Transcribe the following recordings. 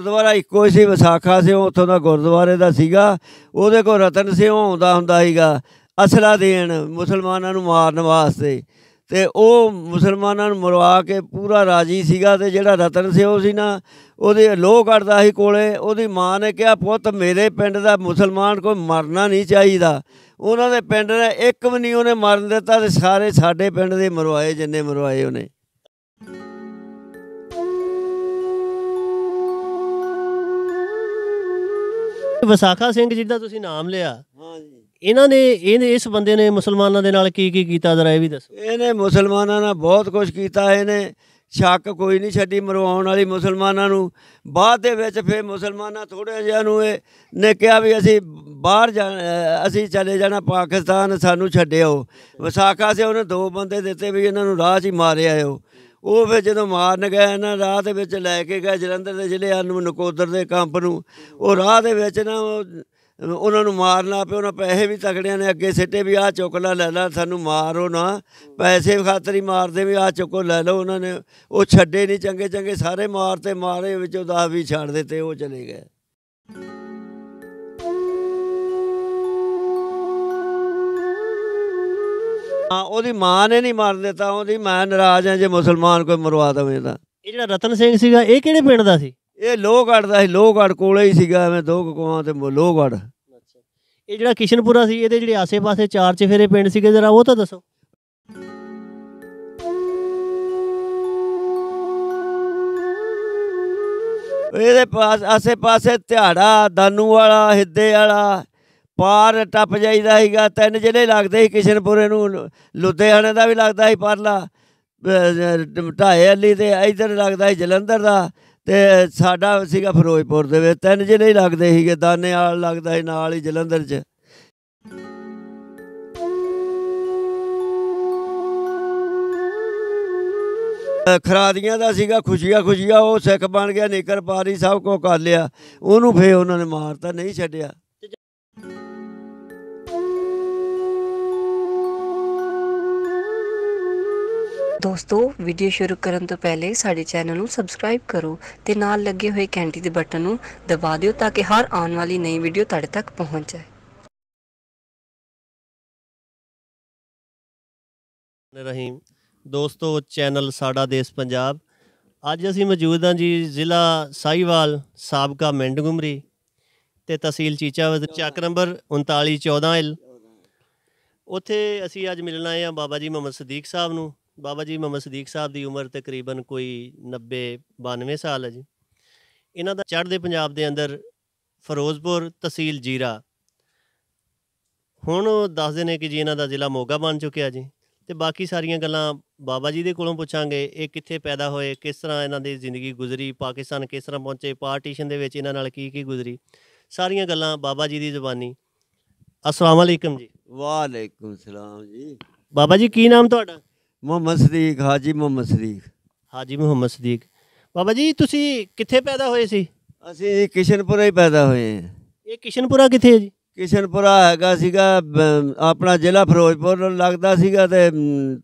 ਗੁਰਦੁਆਰਾ ਇੱਕੋ ਹੀ ਸੀ ਵਿਸਾਖਾ ਸਿਓ ਉੱਥੋਂ ਦਾ ਗੁਰਦੁਆਰੇ ਦਾ ਸੀਗਾ ਉਹਦੇ ਕੋਲ ਰਤਨ ਸਿੰਘ ਆਉਂਦਾ ਹੁੰਦਾ ਸੀਗਾ ਅਸਲਾ ਦੇਣ ਮੁਸਲਮਾਨਾਂ ਨੂੰ ਮਾਰਨ ਵਾਸਤੇ ਤੇ ਉਹ ਮੁਸਲਮਾਨਾਂ ਨੂੰ ਮਰਵਾ ਕੇ ਪੂਰਾ ਰਾਜੀ ਸੀਗਾ ਤੇ ਜਿਹੜਾ ਰਤਨ ਸਿੰਘ ਸੀ ਨਾ ਉਹਦੇ ਲੋਹ ਕੱਢਦਾ ਸੀ ਕੋਲੇ ਉਹਦੀ ਮਾਂ ਨੇ ਕਿਹਾ ਪੁੱਤ ਮੇਰੇ ਪਿੰਡ ਦਾ ਮੁਸਲਮਾਨ ਕੋਈ ਮਰਨਾ ਨਹੀਂ ਚਾਹੀਦਾ ਉਹਨਾਂ ਦੇ ਪਿੰਡ ਨੇ ਇੱਕ ਵੀ ਨਹੀਂ ਉਹਨੇ ਮਰਨ ਦਿੱਤਾ ਤੇ ਸਾਰੇ ਸਾਡੇ ਪਿੰਡ ਦੇ ਮਰਵਾਏ ਜਿੰਨੇ ਮਰਵਾਏ ਉਹਨੇ ਵਿਸਾਖਾ ਸਿੰਘ ਜਿੱਦਾਂ ਤੁਸੀਂ ਨਾਮ ਲਿਆ ਹਾਂ ਜੀ ਇਹਨਾਂ ਨੇ ਇਹ ਇਸ ਬੰਦੇ ਨੇ ਮੁਸਲਮਾਨਾਂ ਦੇ ਨਾਲ ਕੀ ਕੀ ਕੀਤਾ ਜ਼ਰਾ ਇਹ ਵੀ ਦੱਸੋ ਇਹਨੇ ਮੁਸਲਮਾਨਾਂ ਨਾਲ ਬਹੁਤ ਕੁਝ ਕੀਤਾ ਇਹਨੇ ਸ਼ੱਕ ਕੋਈ ਨਹੀਂ ਛੱਡੀ ਮਰਵਾਉਣ ਵਾਲੀ ਮੁਸਲਮਾਨਾਂ ਨੂੰ ਬਾਅਦ ਦੇ ਵਿੱਚ ਫਿਰ ਮੁਸਲਮਾਨਾਂ ਥੋੜੇ ਜਿਹਾ ਨੂੰ ਇਹ ਨੇ ਕਿਹਾ ਵੀ ਅਸੀਂ ਬਾਹਰ ਅਸੀਂ ਚਲੇ ਜਾਣਾ ਪਾਕਿਸਤਾਨ ਸਾਨੂੰ ਛੱਡਿਓ ਵਿਸਾਖਾ ਸੇ ਉਹਨੇ ਦੋ ਬੰਦੇ ਦਿੱਤੇ ਵੀ ਇਹਨਾਂ ਨੂੰ ਰਾਹ 'ਚ ਹੀ ਮਾਰਿਆ ਹੋ ਉਹ ਫਿਰ ਜਦੋਂ ਮਾਰਨ ਗਏ ਨਾ ਰਾਹ ਦੇ ਵਿੱਚ ਲੈ ਕੇ ਗਏ ਜਲੰਧਰ ਦੇ ਜ਼ਿਲ੍ਹੇ ਵੱਲ ਨੂੰ ਨਕੋਦਰ ਦੇ ਕੰਪ ਨੂੰ ਉਹ ਰਾਹ ਦੇ ਵਿੱਚ ਨਾ ਉਹਨਾਂ ਨੂੰ ਮਾਰਨਾ ਪਿਆ ਉਹਨਾਂ ਪੈਸੇ ਵੀ ਤਕੜਿਆਂ ਨੇ ਅੱਗੇ ਸਿੱਟੇ ਵੀ ਆ ਚੁੱਕ ਲੈ ਲੈ ਸਾਨੂੰ ਮਾਰੋ ਨਾ ਪੈਸੇ ਖਾਤਰ ਹੀ ਮਾਰਦੇ ਵੀ ਆ ਚੁੱਕੋ ਲੈ ਲਓ ਉਹਨਾਂ ਨੇ ਉਹ ਛੱਡੇ ਨਹੀਂ ਚੰਗੇ ਚੰਗੇ ਸਾਰੇ ਮਾਰਤੇ ਮਾਰੇ ਵਿੱਚੋਂ ਦਾ ਵੀ ਛੱਡ ਦਿੱਤੇ ਉਹ ਚਲੇ ਗਏ ਹਾਂ ਉਹਦੀ ਮਾਂ ਨੇ ਨਹੀਂ ਮਾਰ ਦਿੱਤਾ ਉਹਦੀ ਮੈਂ ਨਾਰਾਜ਼ ਹਾਂ ਜੇ ਮੁਸਲਮਾਨ ਕੋਈ ਮਰਵਾ ਦਵੇ ਤਾਂ ਇਹ ਜਿਹੜਾ ਰਤਨ ਸਿੰਘ ਸੀਗਾ ਇਹ ਕਿਹੜੇ ਪਿੰਡ ਦਾ ਸੀ ਇਹ ਲੋਹਗੜ ਦਾ ਸੀ ਲੋਹਗੜ ਕੋਲੇ ਹੀ ਸੀਗਾ ਐਵੇਂ ਦੋ ਕੋਆਂ ਤੇ ਲੋਹਗੜ ਇਹ ਜਿਹੜਾ ਕਿਸ਼ਨਪੁਰਾ ਸੀ ਇਹਦੇ ਜਿਹੜੇ ਆਸੇ-ਪਾਸੇ ਚਾਰ ਚਫੇਰੇ ਪਿੰਡ ਸੀਗੇ ਜਰਾ ਉਹ ਤਾਂ ਦੱਸੋ ਇਹਦੇ ਪਾਸ ਆਸੇ-ਪਾਸੇ ਧਿਆੜਾ ਦਾਨੂ ਵਾਲਾ ਹਿੱਦੇ ਵਾਲਾ ਪਾਰ ਟੱਪ ਜਾਈਦਾ ਸੀਗਾ ਤਿੰਨ ਜਿਹੜੇ ਲੱਗਦੇ ਸੀ ਕਿਸ਼ਨਪੁਰੇ ਨੂੰ ਲੁਧਿਆਣੇ ਦਾ ਵੀ ਲੱਗਦਾ ਸੀ ਪਰਲਾ ਢਾਏ ਅੱਲੀ ਤੇ ਇਧਰ ਲੱਗਦਾ ਸੀ ਜਲੰਧਰ ਦਾ ਤੇ ਸਾਡਾ ਸੀਗਾ ਫਿਰੋਜ਼ਪੁਰ ਦੇ ਵਿੱਚ ਤਿੰਨ ਜਿਹੇ ਨਹੀਂ ਲੱਗਦੇ ਸੀਗੇ ਦਾਨੇਵਾਲ ਲੱਗਦਾ ਸੀ ਨਾਲ ਹੀ ਜਲੰਧਰ 'ਚ ਖਰਾਦੀਆਂ ਦਾ ਸੀਗਾ ਖੁਸ਼ੀਆਂ ਖੁਸ਼ੀਆਂ ਉਹ ਸਿੱਖ ਬਣ ਗਿਆ ਨੇਕਰ ਪਾਰੀ ਸਭ ਕੋ ਕਰ ਲਿਆ ਉਹਨੂੰ ਫੇ ਉਹਨਾਂ ਨੇ ਮਾਰਤਾ ਨਹੀਂ ਛੱਡਿਆ ਦੋਸਤੋ ਵੀਡੀਓ ਸ਼ੁਰੂ ਕਰਨ ਤੋਂ ਪਹਿਲੇ ਸਾਡੇ ਚੈਨਲ ਨੂੰ ਸਬਸਕ੍ਰਾਈਬ ਕਰੋ ਤੇ ਨਾਲ ਲੱਗੇ ਹੋਏ ਘੰਟੀ ਦੇ ਬਟਨ ਨੂੰ ਦਬਾ ਦਿਓ ਤਾਂ ਕਿ ਹਰ ਆਉਣ ਵਾਲੀ ਨਈ ਵੀਡੀਓ ਤੁਹਾਡੇ ਤੱਕ ਪਹੁੰਚ ਜਾਏ ਰਹੀਮ ਦੋਸਤੋ ਚੈਨਲ ਸਾਡਾ ਦੇਸ਼ ਪੰਜਾਬ ਅੱਜ ਅਸੀਂ ਮੌਜੂਦ ਹਾਂ ਜੀ ਜ਼ਿਲ੍ਹਾ ਸਾਈਵਾਲ ਸਾਬਕਾ ਮੈਂਡਗੁਮਰੀ ਤੇ ਤਹਿਸੀਲ ਚੀਚਾਵਦ ਚੱਕ ਨੰਬਰ 3914 ਇਲ ਉੱਥੇ ਅਸੀਂ ਅੱਜ ਮਿਲਣ ਆਏ ਆ ਬਾਬਾ ਜੀ ਮੁਹੰਮਦ ਸਦੀਕ ਸਾਹਿਬ ਨੂੰ ਬਾਬਾ ਜੀ ਮੁਹੰਮਦ ਸਦੀਕ ਸਾਹਿਬ ਦੀ ਉਮਰ ਤਕਰੀਬਨ ਕੋਈ 90 92 ਸਾਲ ਹੈ ਜੀ ਇਹਨਾਂ ਦਾ ਚੜ੍ਹਦੇ ਪੰਜਾਬ ਦੇ ਅੰਦਰ ਫਿਰੋਜ਼ਪੁਰ ਤਹਿਸੀਲ ਜੀਰਾ ਹੁਣ ਦੱਸਦੇ ਨੇ ਕਿ ਜੀ ਇਹਨਾਂ ਦਾ ਜ਼ਿਲ੍ਹਾ ਮੋਗਾ ਬਣ ਚੁੱਕਿਆ ਜੀ ਤੇ ਬਾਕੀ ਸਾਰੀਆਂ ਗੱਲਾਂ ਬਾਬਾ ਜੀ ਦੇ ਕੋਲੋਂ ਪੁੱਛਾਂਗੇ ਇਹ ਕਿੱਥੇ ਪੈਦਾ ਹੋਏ ਕਿਸ ਤਰ੍ਹਾਂ ਇਹਨਾਂ ਦੀ ਜ਼ਿੰਦਗੀ ਗੁਜ਼ਰੀ ਪਾਕਿਸਤਾਨ ਕਿਸ ਤਰ੍ਹਾਂ ਪਹੁੰਚੇ ਪਾਰਟੀਸ਼ਨ ਦੇ ਵਿੱਚ ਇਹਨਾਂ ਨਾਲ ਕੀ ਕੀ ਗੁਜ਼ਰੀ ਸਾਰੀਆਂ ਗੱਲਾਂ ਬਾਬਾ ਜੀ ਦੀ ਜ਼ੁਬਾਨੀ ਅਸਲਾਮ ਅਲੈਕਮ ਜੀ ਵਾਲੇਕੁਮ ਸਲਾਮ ਜੀ ਬਾਬਾ ਜੀ ਕੀ ਨਾਮ ਤੁਹਾਡਾ ਮੁਹੰਮਦ ਸਦੀਕ ਹਾਜੀ ਮੁਹੰਮਦ ਸਦੀਕ ਹਾਜੀ ਮੁਹੰਮਦ ਸਦੀਕ ਬਾਬਾ ਜੀ ਤੁਸੀਂ ਕਿੱਥੇ ਪੈਦਾ ਹੋਏ ਸੀ ਅਸੀਂ ਕਿਸ਼ਨਪੁਰਾ ਹੀ ਪੈਦਾ ਹੋਏ ਹਾਂ ਇਹ ਕਿਸ਼ਨਪੁਰਾ ਕਿੱਥੇ ਹੈ ਜੀ ਕਿਸ਼ਨਪੁਰਾ ਹੈਗਾ ਸੀਗਾ ਆਪਣਾ ਜ਼ਿਲ੍ਹਾ ਫਿਰੋਜ਼ਪੁਰ ਲੱਗਦਾ ਸੀਗਾ ਤੇ